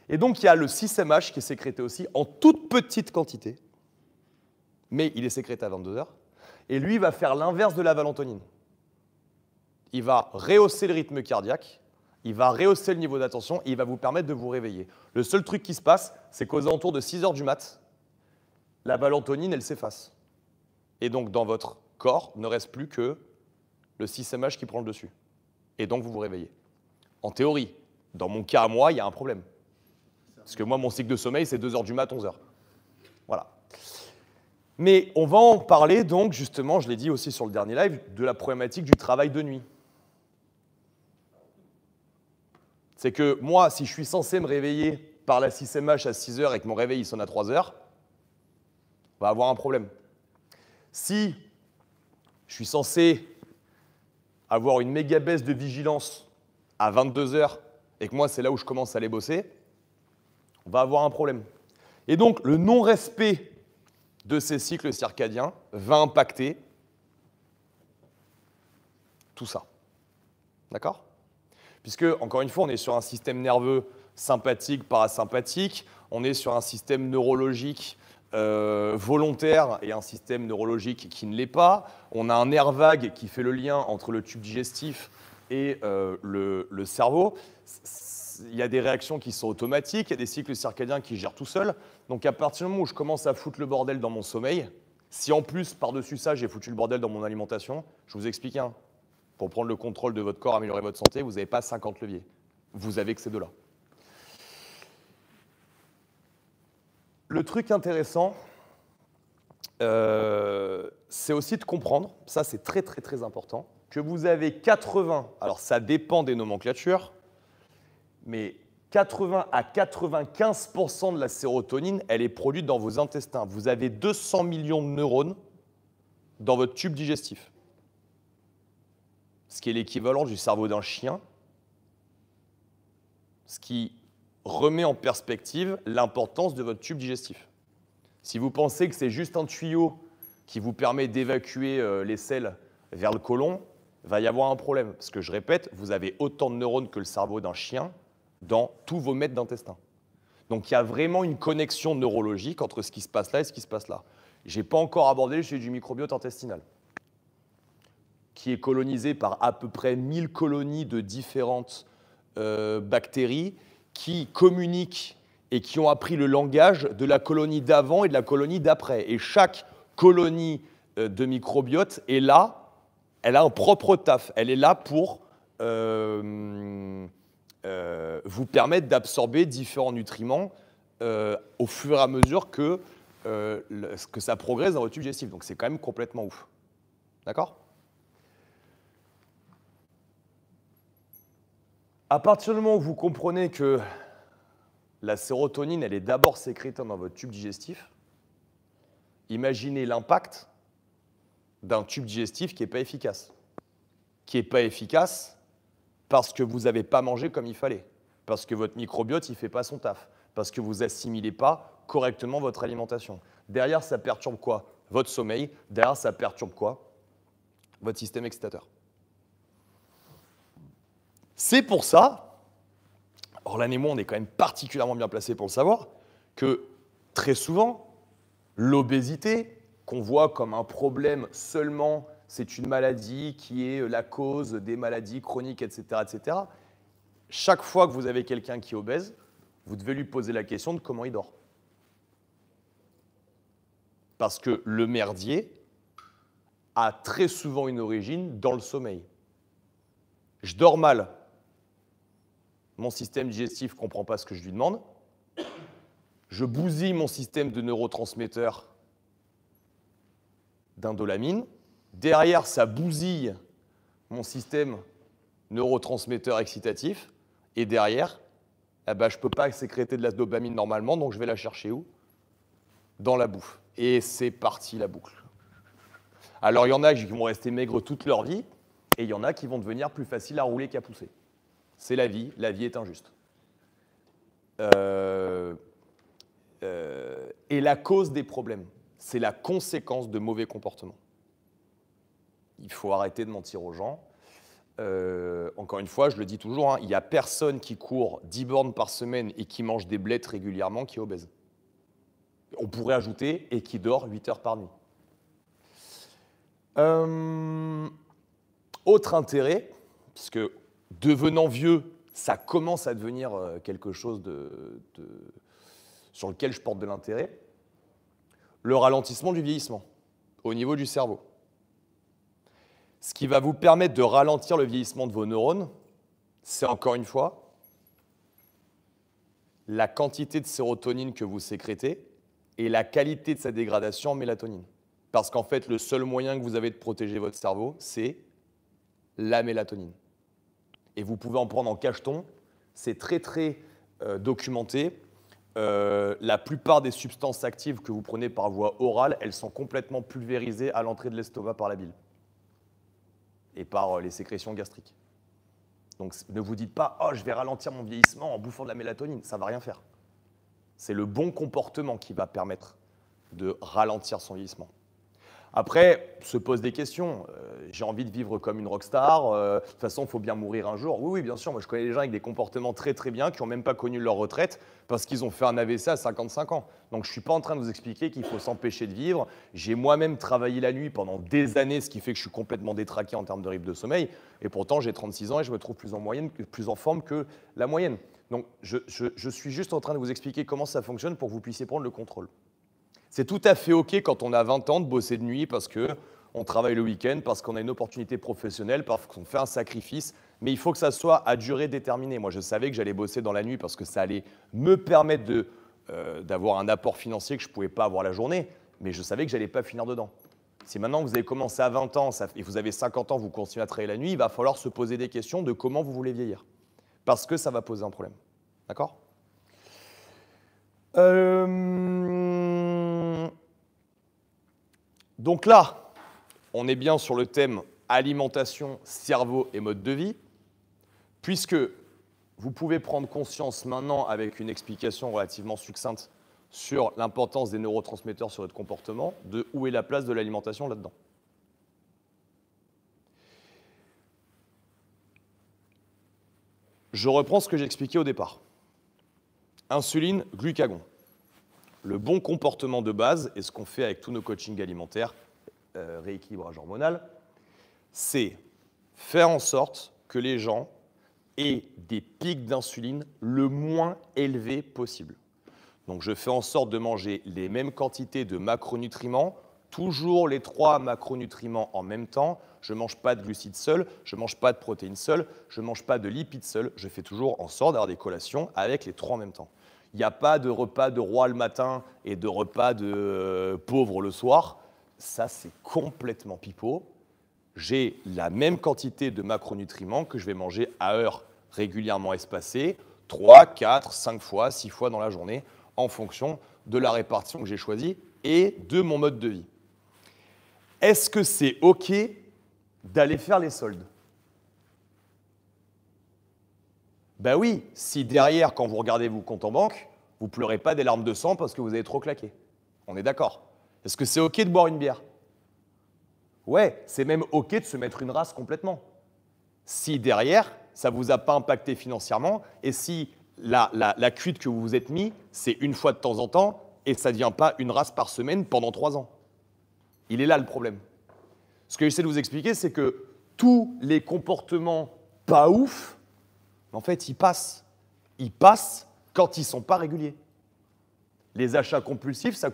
Et donc, il y a le 6-MH qui est sécrété aussi en toute petite quantité, mais il est sécrété à 22h. Et lui, il va faire l'inverse de la valentonine. Il va rehausser le rythme cardiaque, il va rehausser le niveau d'attention et il va vous permettre de vous réveiller. Le seul truc qui se passe, c'est qu'aux alentours de 6 h du mat', la valentonine, elle s'efface. Et donc, dans votre corps, ne reste plus que le 6-MH qui prend le dessus. Et donc, vous vous réveillez. En théorie, dans mon cas à moi, il y a un problème. Parce que moi, mon cycle de sommeil, c'est 2h du mat, 11h. Voilà. Mais on va en parler, donc, justement, je l'ai dit aussi sur le dernier live, de la problématique du travail de nuit. C'est que moi, si je suis censé me réveiller par la 6MH à 6h et que mon réveil sonne à 3h, va avoir un problème. Si je suis censé avoir une méga baisse de vigilance à 22 heures et que moi c'est là où je commence à aller bosser, on va avoir un problème. Et donc le non-respect de ces cycles circadiens va impacter tout ça. D'accord Puisque, encore une fois, on est sur un système nerveux sympathique, parasympathique, on est sur un système neurologique euh, volontaire et un système neurologique qui ne l'est pas. On a un nerf vague qui fait le lien entre le tube digestif et euh, le, cerveau. Il y a des réactions qui sont automatiques, il y a des cycles circadiens qui gèrent tout seul Donc à partir du moment où je commence à foutre le bordel dans mon sommeil, si en plus par-dessus ça j'ai foutu le bordel dans mon alimentation, je vous explique un. pour prendre le contrôle de votre corps, améliorer votre santé, vous n'avez pas 50 leviers. Vous avez que ces deux-là. Le truc intéressant, euh, c'est aussi de comprendre, ça c'est très très très important, que vous avez 80, alors ça dépend des nomenclatures, mais 80 à 95% de la sérotonine, elle est produite dans vos intestins. Vous avez 200 millions de neurones dans votre tube digestif, ce qui est l'équivalent du cerveau d'un chien, ce qui remet en perspective l'importance de votre tube digestif. Si vous pensez que c'est juste un tuyau qui vous permet d'évacuer euh, les selles vers le côlon, va y avoir un problème. Parce que je répète, vous avez autant de neurones que le cerveau d'un chien dans tous vos mètres d'intestin. Donc il y a vraiment une connexion neurologique entre ce qui se passe là et ce qui se passe là. Je n'ai pas encore abordé le sujet du microbiote intestinal, qui est colonisé par à peu près 1000 colonies de différentes euh, bactéries qui communiquent et qui ont appris le langage de la colonie d'avant et de la colonie d'après. Et chaque colonie euh, de microbiote est là, elle a un propre taf, elle est là pour euh, euh, vous permettre d'absorber différents nutriments au fur et à mesure que, que ça progresse dans votre digestif. Donc c'est quand même complètement ouf. D'accord À partir du moment où vous comprenez que la sérotonine, elle est d'abord sécrétée dans votre tube digestif, imaginez l'impact d'un tube digestif qui n'est pas efficace. Qui n'est pas efficace parce que vous n'avez pas mangé comme il fallait, parce que votre microbiote, il ne fait pas son taf, parce que vous assimilez pas correctement votre alimentation. Derrière, ça perturbe quoi Votre sommeil. Derrière, ça perturbe quoi Votre système excitateur. C'est pour ça, Orlan et moi, on est quand même particulièrement bien placés pour le savoir, que très souvent, l'obésité, qu'on voit comme un problème seulement, c'est une maladie qui est la cause des maladies chroniques, etc., etc., chaque fois que vous avez quelqu'un qui obèse, vous devez lui poser la question de comment il dort. Parce que le merdier a très souvent une origine dans le sommeil. Je dors mal, mon système digestif ne comprend pas ce que je lui demande, je bousille mon système de neurotransmetteurs d'indolamine, derrière ça bousille mon système neurotransmetteur excitatif, et derrière, eh ben, je ne peux pas sécréter de la dopamine normalement, donc je vais la chercher où Dans la bouffe. Et c'est parti la boucle. Alors il y en a qui vont rester maigres toute leur vie, et il y en a qui vont devenir plus faciles à rouler qu'à pousser. C'est la vie, la vie est injuste. Euh, euh, et la cause des problèmes, c'est la conséquence de mauvais comportements. Il faut arrêter de mentir aux gens. Euh, encore une fois, je le dis toujours, hein, il n'y a personne qui court 10 bornes par semaine et qui mange des blettes régulièrement qui est obèse. On pourrait ajouter et qui dort 8 heures par nuit. autre intérêt, puisque devenant vieux, ça commence à devenir euh, quelque chose sur lequel je porte de l'intérêt, le ralentissement du vieillissement au niveau du cerveau. Ce qui va vous permettre de ralentir le vieillissement de vos neurones, c'est encore une fois la quantité de sérotonine que vous sécrétez et la qualité de sa dégradation en mélatonine. Parce qu'en fait, le seul moyen que vous avez de protéger votre cerveau, c'est la mélatonine et vous pouvez en prendre en cacheton. C'est très, très euh, documenté. Euh, la plupart des substances actives que vous prenez par voie orale, elles sont complètement pulvérisées à l'entrée de l'estomac par la bile et par euh, les sécrétions gastriques. Donc ne vous dites pas oh je vais ralentir mon vieillissement en bouffant de la mélatonine, ça va rien faire. C'est le bon comportement qui va permettre de ralentir son vieillissement. Après, se pose des questions. Euh, j'ai envie de vivre comme une rockstar. Euh, de toute façon, il faut bien mourir un jour. Oui, oui, bien sûr. Moi, je connais des gens avec des comportements très, très bien qui n'ont même pas connu leur retraite parce qu'ils ont fait un AVC à 55 ans. Donc, je ne suis pas en train de vous expliquer qu'il faut s'empêcher de vivre. J'ai moi-même travaillé la nuit pendant des années, ce qui fait que je suis complètement détraqué en termes de rythme de sommeil. Et pourtant, j'ai 36 ans et je me trouve plus en, moyenne, plus en forme que la moyenne. Donc, je, je suis juste en train de vous expliquer comment ça fonctionne pour que vous puissiez prendre le contrôle. C'est tout à fait OK quand on a 20 ans de bosser de nuit parce que on travaille le week-end, parce qu'on a une opportunité professionnelle, parce qu'on fait un sacrifice, mais il faut que ça soit à durée déterminée. Moi, je savais que j'allais bosser dans la nuit parce que ça allait me permettre de, euh, d'avoir un apport financier que je ne pouvais pas avoir la journée, mais je savais que je n'allais pas finir dedans. Si maintenant vous avez commencé à 20 ans et vous avez 50 ans, vous continuez à travailler la nuit, il va falloir se poser des questions de comment vous voulez vieillir. Parce que ça va poser un problème. D'accord euh, donc là, on est bien sur le thème alimentation, cerveau et mode de vie, puisque vous pouvez prendre conscience maintenant avec une explication relativement succincte sur l'importance des neurotransmetteurs sur votre comportement, de où est la place de l'alimentation là-dedans. Je reprends ce que j'expliquais au départ. Insuline, glucagon le bon comportement de base, et ce qu'on fait avec tous nos coachings alimentaires, euh, rééquilibrage hormonal, c'est faire en sorte que les gens aient des pics d'insuline le moins élevés possible. Donc je fais en sorte de manger les mêmes quantités de macronutriments, toujours les trois macronutriments en même temps. Je ne mange pas de glucides seuls, je ne mange pas de protéines seules, je ne mange pas de lipides seuls. Je fais toujours en sorte d'avoir des collations avec les trois en même temps. Il n'y a pas de repas de roi le matin et de repas de euh, pauvre le soir. Ça, c'est complètement pipeau. J'ai la même quantité de macronutriments que je vais manger à heure régulièrement espacée, 3, 4, 5 fois, 6 fois dans la journée, en fonction de la répartition que j'ai choisie et de mon mode de vie. Est-ce que c'est OK d'aller faire les soldes Ben oui, si derrière, quand vous regardez vos comptes en banque, vous pleurez pas des larmes de sang parce que vous avez trop claqué. On est d'accord. Est-ce que c'est OK de boire une bière Ouais, c'est même OK de se mettre une race complètement. Si derrière, ça ne vous a pas impacté financièrement et si la, la cuite que vous vous êtes mis, c'est une fois de temps en temps et ça ne devient pas une race par semaine pendant trois ans. Il est là le problème. Ce que j'essaie de vous expliquer, c'est que tous les comportements pas ouf mais en fait, ils passent. Ils passent quand ils ne sont pas réguliers. Les achats compulsifs, ah,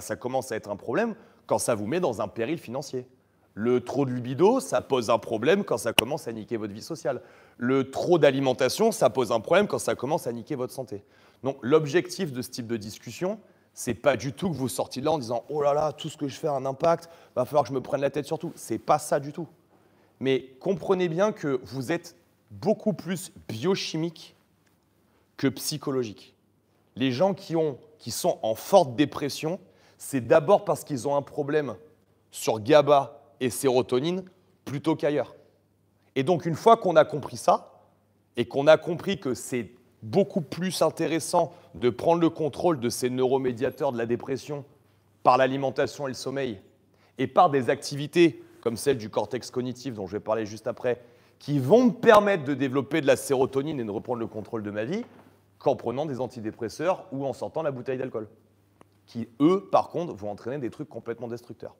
ça commence, à, être un problème quand ça vous met dans un péril financier. Le trop de libido, ça pose un problème quand ça commence à niquer votre vie sociale. Le trop d'alimentation, ça pose un problème quand ça commence à niquer votre santé. Donc l'objectif de ce type de discussion, c'est pas du tout que vous sortiez de là en disant oh là là, tout ce que je fais a un impact, va falloir que je me prenne la tête sur tout. n'est pas ça du tout. Mais comprenez bien que vous êtes beaucoup plus biochimique que psychologique. Les gens qui, qui sont en forte dépression, c'est d'abord parce qu'ils ont un problème sur GABA et sérotonine plutôt qu'ailleurs. Et donc une fois qu'on a compris ça, et qu'on a compris que c'est beaucoup plus intéressant de prendre le contrôle de ces neuromédiateurs de la dépression par l'alimentation et le sommeil, et par des activités comme celle du cortex cognitif dont je vais parler juste après, qui vont me permettre de développer de la sérotonine et de reprendre le contrôle de ma vie qu'en prenant des antidépresseurs ou en sortant la bouteille d'alcool, qui, eux, par contre, vont entraîner des trucs complètement destructeurs.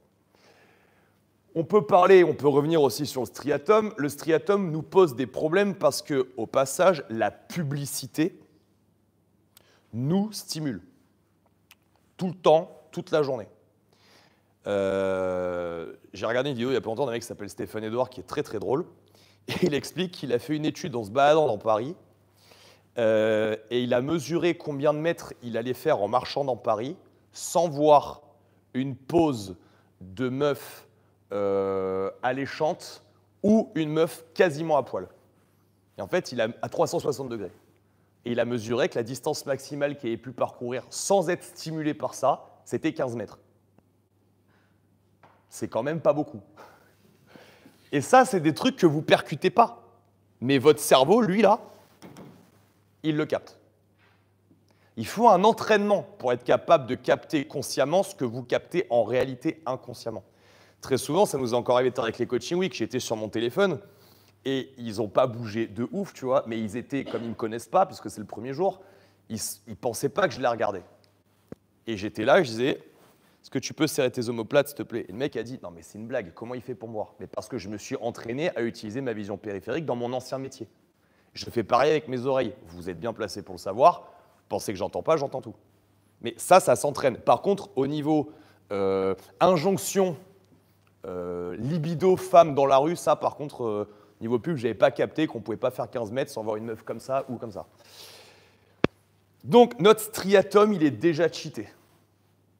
On peut parler, on peut revenir aussi sur le striatum. Le striatum nous pose des problèmes parce que, au passage, la publicité nous stimule. Tout le temps, toute la journée. Euh, j'ai regardé une vidéo il y a pas longtemps d'un mec qui s'appelle Stéphane Edouard, qui est très très drôle, (laughs) il explique qu'il a fait une étude en se baladant dans Paris. Euh, et il a mesuré combien de mètres il allait faire en marchant dans Paris sans voir une pose de meuf euh, alléchante ou une meuf quasiment à poil. Et en fait, il a à 360 degrés. Et il a mesuré que la distance maximale qu'il ait pu parcourir sans être stimulé par ça, c'était 15 mètres. C'est quand même pas beaucoup. Et ça, c'est des trucs que vous percutez pas. Mais votre cerveau, lui, là, il le capte. Il faut un entraînement pour être capable de capter consciemment ce que vous captez en réalité inconsciemment. Très souvent, ça nous est encore arrivé avec les coaching week, j'étais sur mon téléphone et ils n'ont pas bougé de ouf, tu vois, mais ils étaient, comme ils ne me connaissent pas, puisque c'est le premier jour, ils ne pensaient pas que je les regardais. Et j'étais là, je disais, est-ce que tu peux serrer tes omoplates, s'il te plaît Et le mec a dit Non, mais c'est une blague, comment il fait pour moi Mais parce que je me suis entraîné à utiliser ma vision périphérique dans mon ancien métier. Je fais pareil avec mes oreilles. Vous êtes bien placé pour le savoir. Pensez que j'entends pas, j'entends tout. Mais ça, ça s'entraîne. Par contre, au niveau euh, injonction, euh, libido femme dans la rue, ça, par contre, euh, niveau pub, je n'avais pas capté qu'on ne pouvait pas faire 15 mètres sans voir une meuf comme ça ou comme ça. Donc, notre striatum, il est déjà cheaté.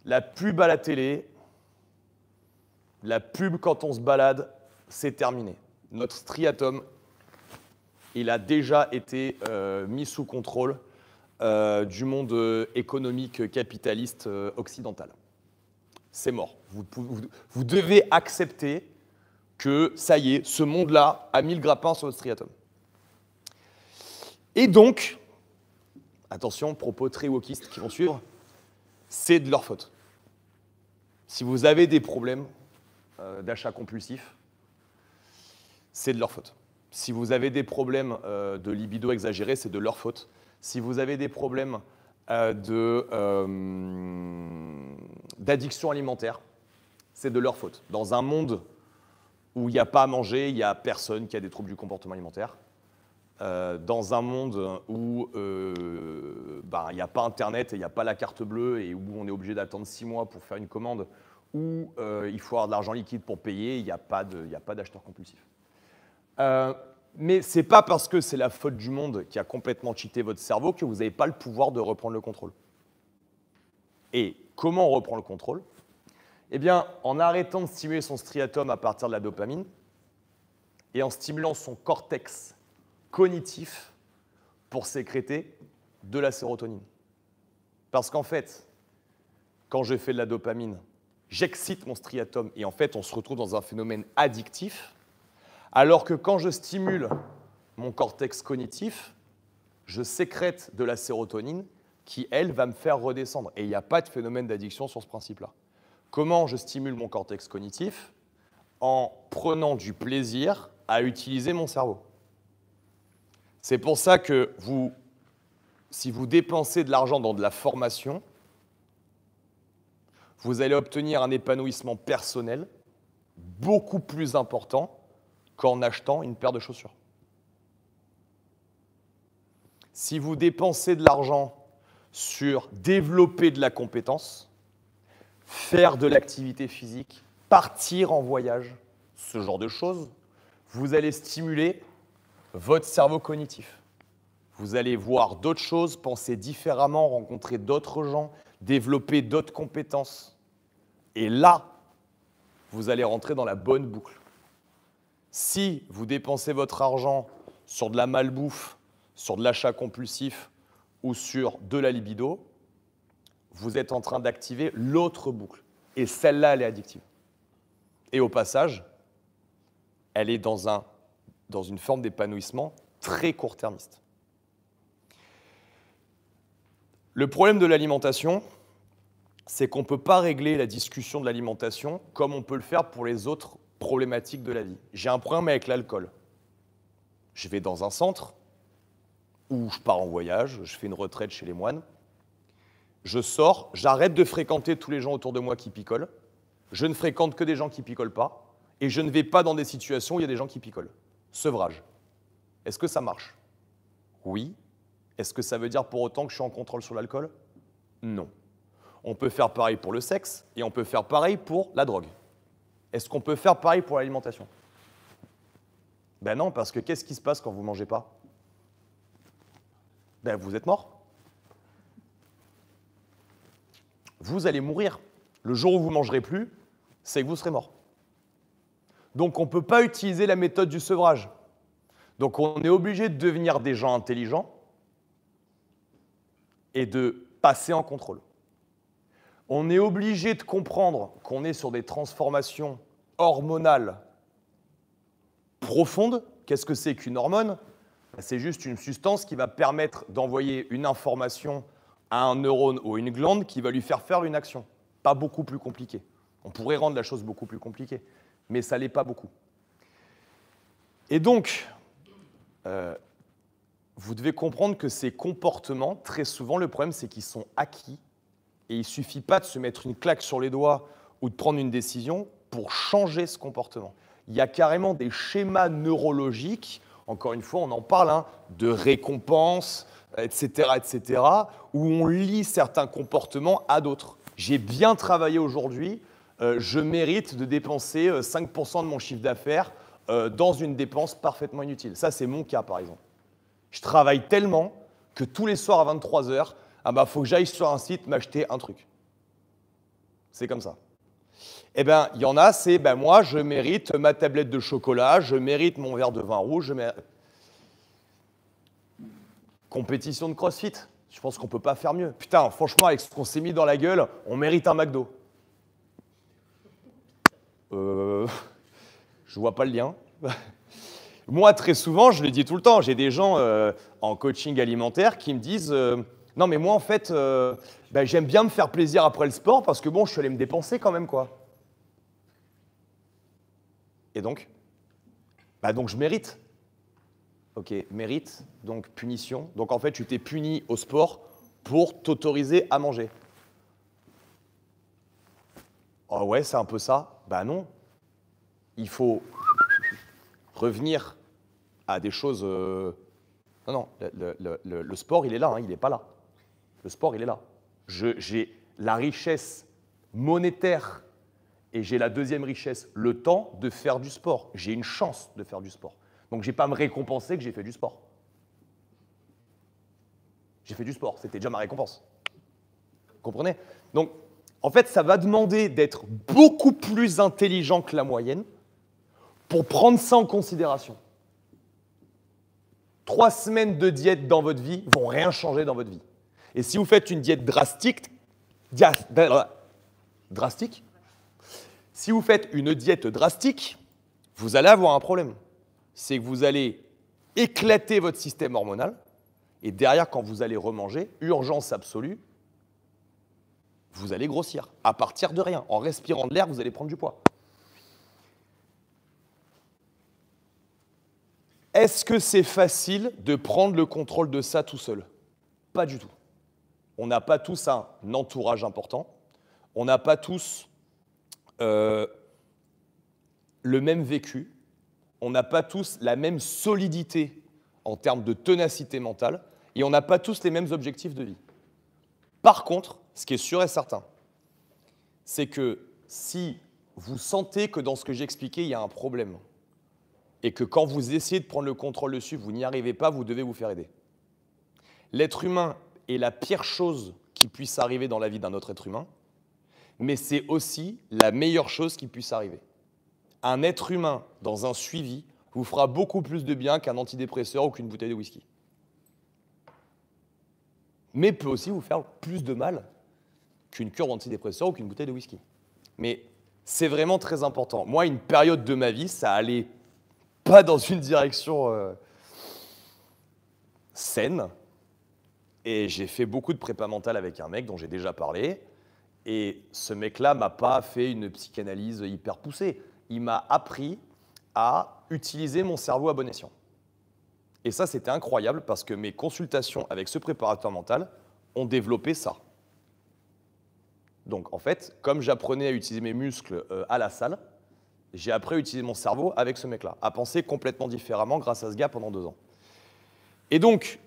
La pub à la télé, la pub quand on se balade, c'est terminé. Notre striatum, il a déjà été euh, mis sous contrôle euh, du monde euh, économique capitaliste occidental. C'est mort. Vous, devez accepter que ça y est, ce monde-là a mis le grappin sur votre striatum. Et donc, attention, propos très wokistes qui vont suivre, c'est de leur faute. Si vous avez des problèmes euh, d'achat compulsif, c'est de leur faute. Si vous avez des problèmes euh, de libido exagéré, c'est de leur faute. Si vous avez des problèmes euh, d'addiction alimentaire, c'est de leur faute. Dans un monde où il n'y a pas à manger, il n'y a personne qui a des troubles du comportement alimentaire, euh, dans un monde où euh, bah, il n'y a pas Internet il n'y a pas la carte bleue et où on est obligé d'attendre six mois pour faire une commande, où euh, il faut avoir de l'argent liquide pour payer, il n'y a pas d'acheteur compulsif. mais ce n'est pas parce que c'est la faute du monde qui a complètement cheaté votre cerveau que vous n'avez pas le pouvoir de reprendre le contrôle. Et comment on reprend le contrôle Eh bien, en arrêtant de stimuler son striatum à partir de la dopamine et en stimulant son cortex cognitif pour sécréter de la sérotonine. Parce qu'en fait, quand je fais de la dopamine, j'excite mon striatum et en fait, on se retrouve dans un phénomène addictif, alors que quand je stimule mon cortex cognitif, je sécrète de la sérotonine qui, elle, va me faire redescendre. Et il n'y a pas de phénomène d'addiction sur ce principe-là. Comment je stimule mon cortex cognitif En prenant du plaisir à utiliser mon cerveau. C'est pour ça que si vous dépensez de l'argent dans de la formation, vous allez obtenir un épanouissement personnel beaucoup plus important qu'en achetant une paire de chaussures. Si vous dépensez de l'argent sur développer de la compétence, faire de l'activité physique, partir en voyage, ce genre de choses, vous allez stimuler votre cerveau cognitif. Vous allez voir d'autres choses, penser différemment, rencontrer d'autres gens, développer d'autres compétences. Et là, vous allez rentrer dans la bonne boucle. Si vous dépensez votre argent sur de la malbouffe, sur de l'achat compulsif ou sur de la libido, vous êtes en train d'activer l'autre boucle. Et celle-là, elle est addictive. Et au passage, elle est dans un dans une forme d'épanouissement très court-termiste. Le problème de l'alimentation, c'est qu'on ne peut pas régler la discussion de l'alimentation comme on peut le faire pour les autres problématiques de la vie. J'ai un problème avec l'alcool. Je vais dans un centre où je pars en voyage, je fais une retraite chez les moines. Je sors, j'arrête de fréquenter tous les gens autour de moi qui picolent. Je ne fréquente que des gens qui picolent pas. Et je ne vais pas dans des situations où il y a des gens qui picolent sevrage. Est-ce que ça marche Oui. Est-ce que ça veut dire pour autant que je suis en contrôle sur l'alcool Non. On peut faire pareil pour le sexe et on peut faire pareil pour la drogue. Est-ce qu'on peut faire pareil pour l'alimentation Ben non, parce que qu'est-ce qui se passe quand vous ne mangez pas Ben vous êtes mort. Vous allez mourir. Le jour où vous ne mangerez plus, c'est que vous serez mort. Donc on ne peut pas utiliser la méthode du sevrage. Donc on est obligé de devenir des gens intelligents et de passer en contrôle. On est obligé de comprendre qu'on est sur des transformations hormonales profondes. Qu'est-ce que c'est qu'une hormone bah, C'est juste une substance qui va permettre d'envoyer une information à un neurone ou une glande qui va lui faire faire une action. Pas beaucoup plus compliqué. On pourrait rendre la chose beaucoup plus compliquée mais ça ne l'est pas beaucoup. Et donc, euh, vous devez comprendre que ces comportements, très souvent, le problème, c'est qu'ils sont acquis. Et il ne suffit pas de se mettre une claque sur les doigts ou de prendre une décision pour changer ce comportement. Il y a carrément des schémas neurologiques, encore une fois, on en parle, hein, de récompense, etc., etc., où on lie certains comportements à d'autres. J'ai bien travaillé aujourd'hui, euh, je mérite de dépenser 5% euh, de mon chiffre d'affaires euh, dans une dépense parfaitement inutile. Ça, c'est mon cas, par exemple. Je travaille tellement que tous les soirs à 23h, ah bah, faut que j'aille sur un site m'acheter un truc. C'est comme ça. Eh bien, il y en a, c'est ben moi, je mérite ma tablette de chocolat, je mérite mon verre de vin rouge, je mérite... Compétition de crossfit. Je pense qu'on ne peut pas faire mieux. Putain, franchement, avec ce qu'on s'est mis dans la gueule, on mérite un McDo euh, (laughs) je vois pas le lien. (laughs) Moi, très souvent, je le dis tout le temps, j'ai des gens euh, en coaching alimentaire qui me disent euh, Non, mais moi, en fait, euh, ben, j'aime bien me faire plaisir après le sport parce que bon, je suis allé me dépenser quand même, quoi. Et donc bah, Donc, je mérite. Ok, mérite, donc punition. Donc, en fait, tu t'es puni au sport pour t'autoriser à manger. Oh ouais, c'est un peu ça. Ben non. Il faut revenir à des choses. Euh, non, non, le, sport, il est là, hein, il n'est pas là. Le sport, il est là. J'ai la richesse monétaire et j'ai la deuxième richesse, le temps de faire du sport. J'ai une chance de faire du sport. Donc, je n'ai pas à me récompenser que j'ai fait du sport. J'ai fait du sport, c'était déjà ma récompense. Vous comprenez Donc, en fait, ça va demander d'être beaucoup plus intelligent que la moyenne pour prendre ça en considération. Trois semaines de diète dans votre vie vont rien changer dans votre vie. Et si vous faites une diète drastique, drastique, si vous faites une diète drastique, vous allez avoir un problème. C'est que vous allez éclater votre système hormonal, et derrière, quand vous allez remanger, urgence absolue, vous allez grossir. À partir de rien. En respirant de l'air, vous allez prendre du poids. Est-ce que c'est facile de prendre le contrôle de ça tout seul Pas du tout. On n'a pas tous un entourage important. On n'a pas tous euh, le même vécu. On n'a pas tous la même solidité en termes de tenacité mentale. Et on n'a pas tous les mêmes objectifs de vie. Par contre, ce qui est sûr et certain, c'est que si vous sentez que dans ce que j'ai expliqué, il y a un problème, et que quand vous essayez de prendre le contrôle dessus, vous n'y arrivez pas, vous devez vous faire aider. L'être humain est la pire chose qui puisse arriver dans la vie d'un autre être humain, mais c'est aussi la meilleure chose qui puisse arriver. Un être humain dans un suivi vous fera beaucoup plus de bien qu'un antidépresseur ou qu'une bouteille de whisky. Mais peut aussi vous faire plus de mal qu'une cure d'antidépresseur ou qu'une bouteille de whisky. Mais c'est vraiment très important. Moi, une période de ma vie, ça allait pas dans une direction euh, saine. Et j'ai fait beaucoup de prépa mental avec un mec dont j'ai déjà parlé. Et ce mec-là m'a pas fait une psychanalyse hyper poussée. Il m'a appris à utiliser mon cerveau à bon escient. Et ça, c'était incroyable parce que mes consultations avec ce préparateur mental ont développé ça. Donc en fait, comme j'apprenais à utiliser mes muscles euh, à la salle, j'ai appris à utiliser mon cerveau avec ce mec-là, à penser complètement différemment grâce à ce gars pendant deux ans. Et donc,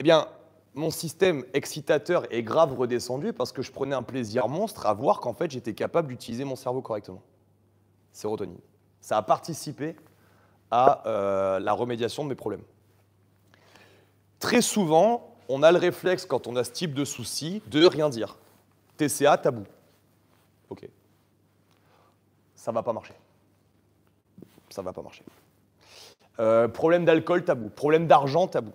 eh bien, mon système excitateur est grave redescendu parce que je prenais un plaisir monstre à voir qu'en fait j'étais capable d'utiliser mon cerveau correctement. Sérotonine. Ça a participé à euh, la remédiation de mes problèmes. Très souvent, on a le réflexe quand on a ce type de souci de rien dire. TCA tabou. OK. Ça va pas marcher. Ça va pas marcher. Euh, problème d'alcool tabou. Problème d'argent tabou.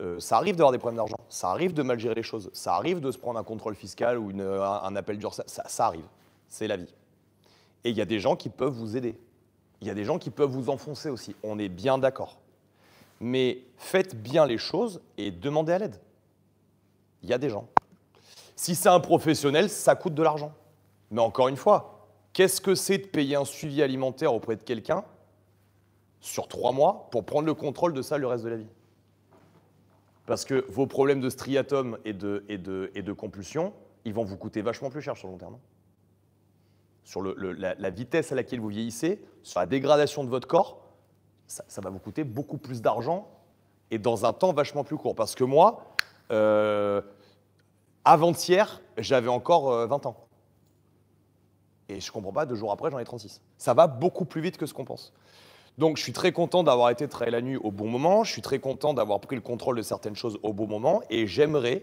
Euh, ça arrive d'avoir des problèmes d'argent, ça arrive de mal gérer les choses, ça arrive de se prendre un contrôle fiscal ou un, appel d'urgence, ça, ça arrive, c'est la vie. Et il y a des gens qui peuvent vous aider, il y a des gens qui peuvent vous enfoncer aussi, on est bien d'accord. Mais faites bien les choses et demandez à l'aide. Il y a des gens. Si c'est un professionnel, ça coûte de l'argent. Mais encore une fois, qu'est-ce que c'est de payer un suivi alimentaire auprès de quelqu'un sur trois mois pour prendre le contrôle de ça le reste de la vie Parce que vos problèmes de striatum et de, et et de compulsion, ils vont vous coûter vachement plus cher sur le long terme. Sur la, vitesse à laquelle vous vieillissez, sur la dégradation de votre corps, ça, va vous coûter beaucoup plus d'argent et dans un temps vachement plus court. Parce que moi, euh, avant-hier, j'avais encore 20 euh, ans. Et je comprends pas, deux jours après, j'en ai 36. Ça va beaucoup plus vite que ce qu'on pense. Donc je suis très content d'avoir été très la nuit au bon moment, je suis très content d'avoir pris le contrôle de certaines choses au bon moment, et j'aimerais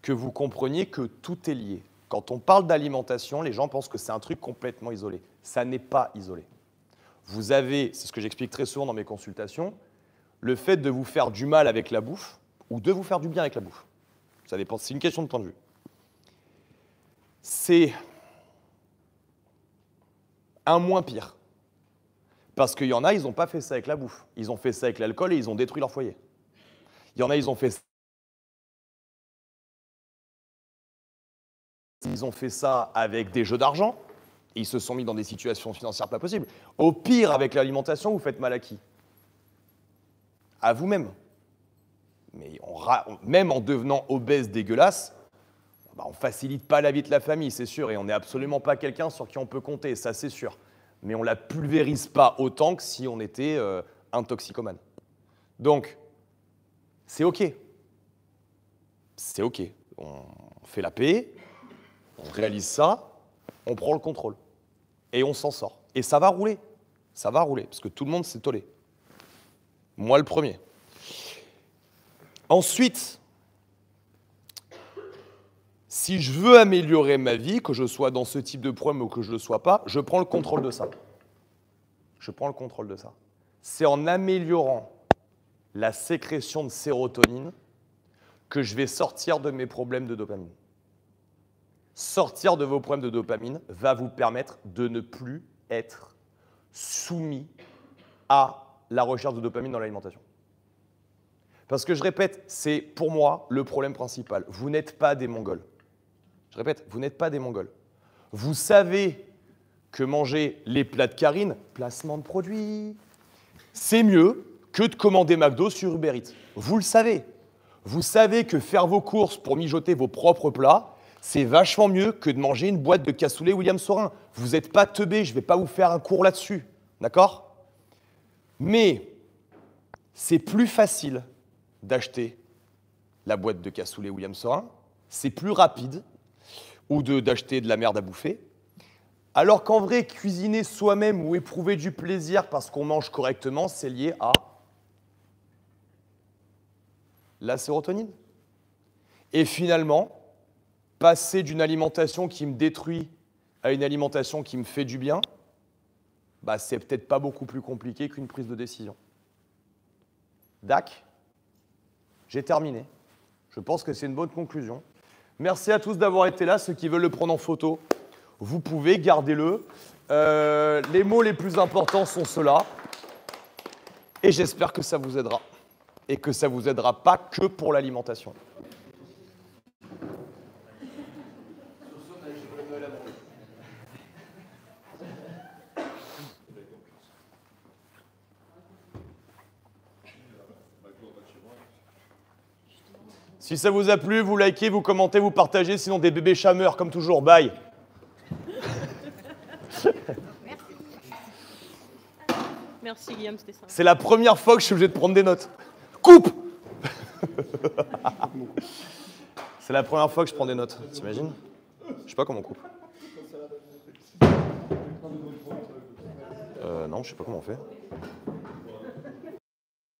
que vous compreniez que tout est lié. Quand on parle d'alimentation, les gens pensent que c'est un truc complètement isolé. Ça n'est pas isolé. Vous avez, c'est ce que j'explique très souvent dans mes consultations, le fait de vous faire du mal avec la bouffe ou de vous faire du bien avec la bouffe. Ça dépend, c'est une question de point de vue c'est un moins pire. Parce qu'il y en a, ils n'ont pas fait ça avec la bouffe. Ils ont fait ça avec l'alcool et ils ont détruit leur foyer. Il y en a, ils ont fait ça. Ils ont fait ça avec des jeux d'argent. Ils se sont mis dans des situations financières pas possibles. Au pire, avec l'alimentation, vous faites mal à qui À vous-même. Mais même en devenant obèse dégueulasse, on bah, on facilite pas la vie de la famille, c'est sûr, et on n'est absolument pas quelqu'un sur qui on peut compter, ça c'est sûr. Mais on la pulvérise pas autant que si on était euh, un toxicomane. Donc, c'est OK. C'est OK. On fait la paix, on réalise ça, on prend le contrôle. Et on s'en sort. Et ça va rouler. Ça va rouler, parce que tout le monde s'est tollé. Moi le premier. Ensuite, si je veux améliorer ma vie, que je sois dans ce type de problème ou que je ne le sois pas, je prends le contrôle de ça. Je prends le contrôle de ça. C'est en améliorant la sécrétion de sérotonine que je vais sortir de mes problèmes de dopamine. Sortir de vos problèmes de dopamine va vous permettre de ne plus être soumis à la recherche de dopamine dans l'alimentation. Parce que je répète, c'est pour moi le problème principal. Vous n'êtes pas des Mongols. Je répète, vous n'êtes pas des Mongols. Vous savez que manger les plats de Karine, placement de produits, c'est mieux que de commander McDo sur Uber Eats. Vous le savez. Vous savez que faire vos courses pour mijoter vos propres plats, c'est vachement mieux que de manger une boîte de cassoulet William Sorin. Vous n'êtes pas teubé, je ne vais pas vous faire un cours là-dessus. D'accord Mais c'est plus facile d'acheter la boîte de cassoulet William Sorin, c'est plus rapide, ou d'acheter de, la merde à bouffer. Alors qu'en vrai, cuisiner soi-même ou éprouver du plaisir parce qu'on mange correctement, c'est lié à la sérotonine. Et finalement, passer d'une alimentation qui me détruit à une alimentation qui me fait du bien, bah, c'est peut-être pas beaucoup plus compliqué qu'une prise de décision. Dac, j'ai terminé. Je pense que c'est une bonne conclusion. Merci à tous d'avoir été là. Ceux qui veulent le prendre en photo, vous pouvez, gardez-le. Euh, les mots les plus importants sont ceux-là. Et j'espère que ça vous aidera. Et que ça ne vous aidera pas que pour l'alimentation. Si ça vous a plu, vous likez, vous commentez, vous partagez, sinon des bébés chameurs comme toujours. Bye. Merci Guillaume, c'était ça. C'est la première fois que je suis obligé de prendre des notes. Coupe (laughs) C'est la première fois que je prends des notes, t'imagines Je sais pas comment on coupe. Euh, non, je sais pas comment on fait.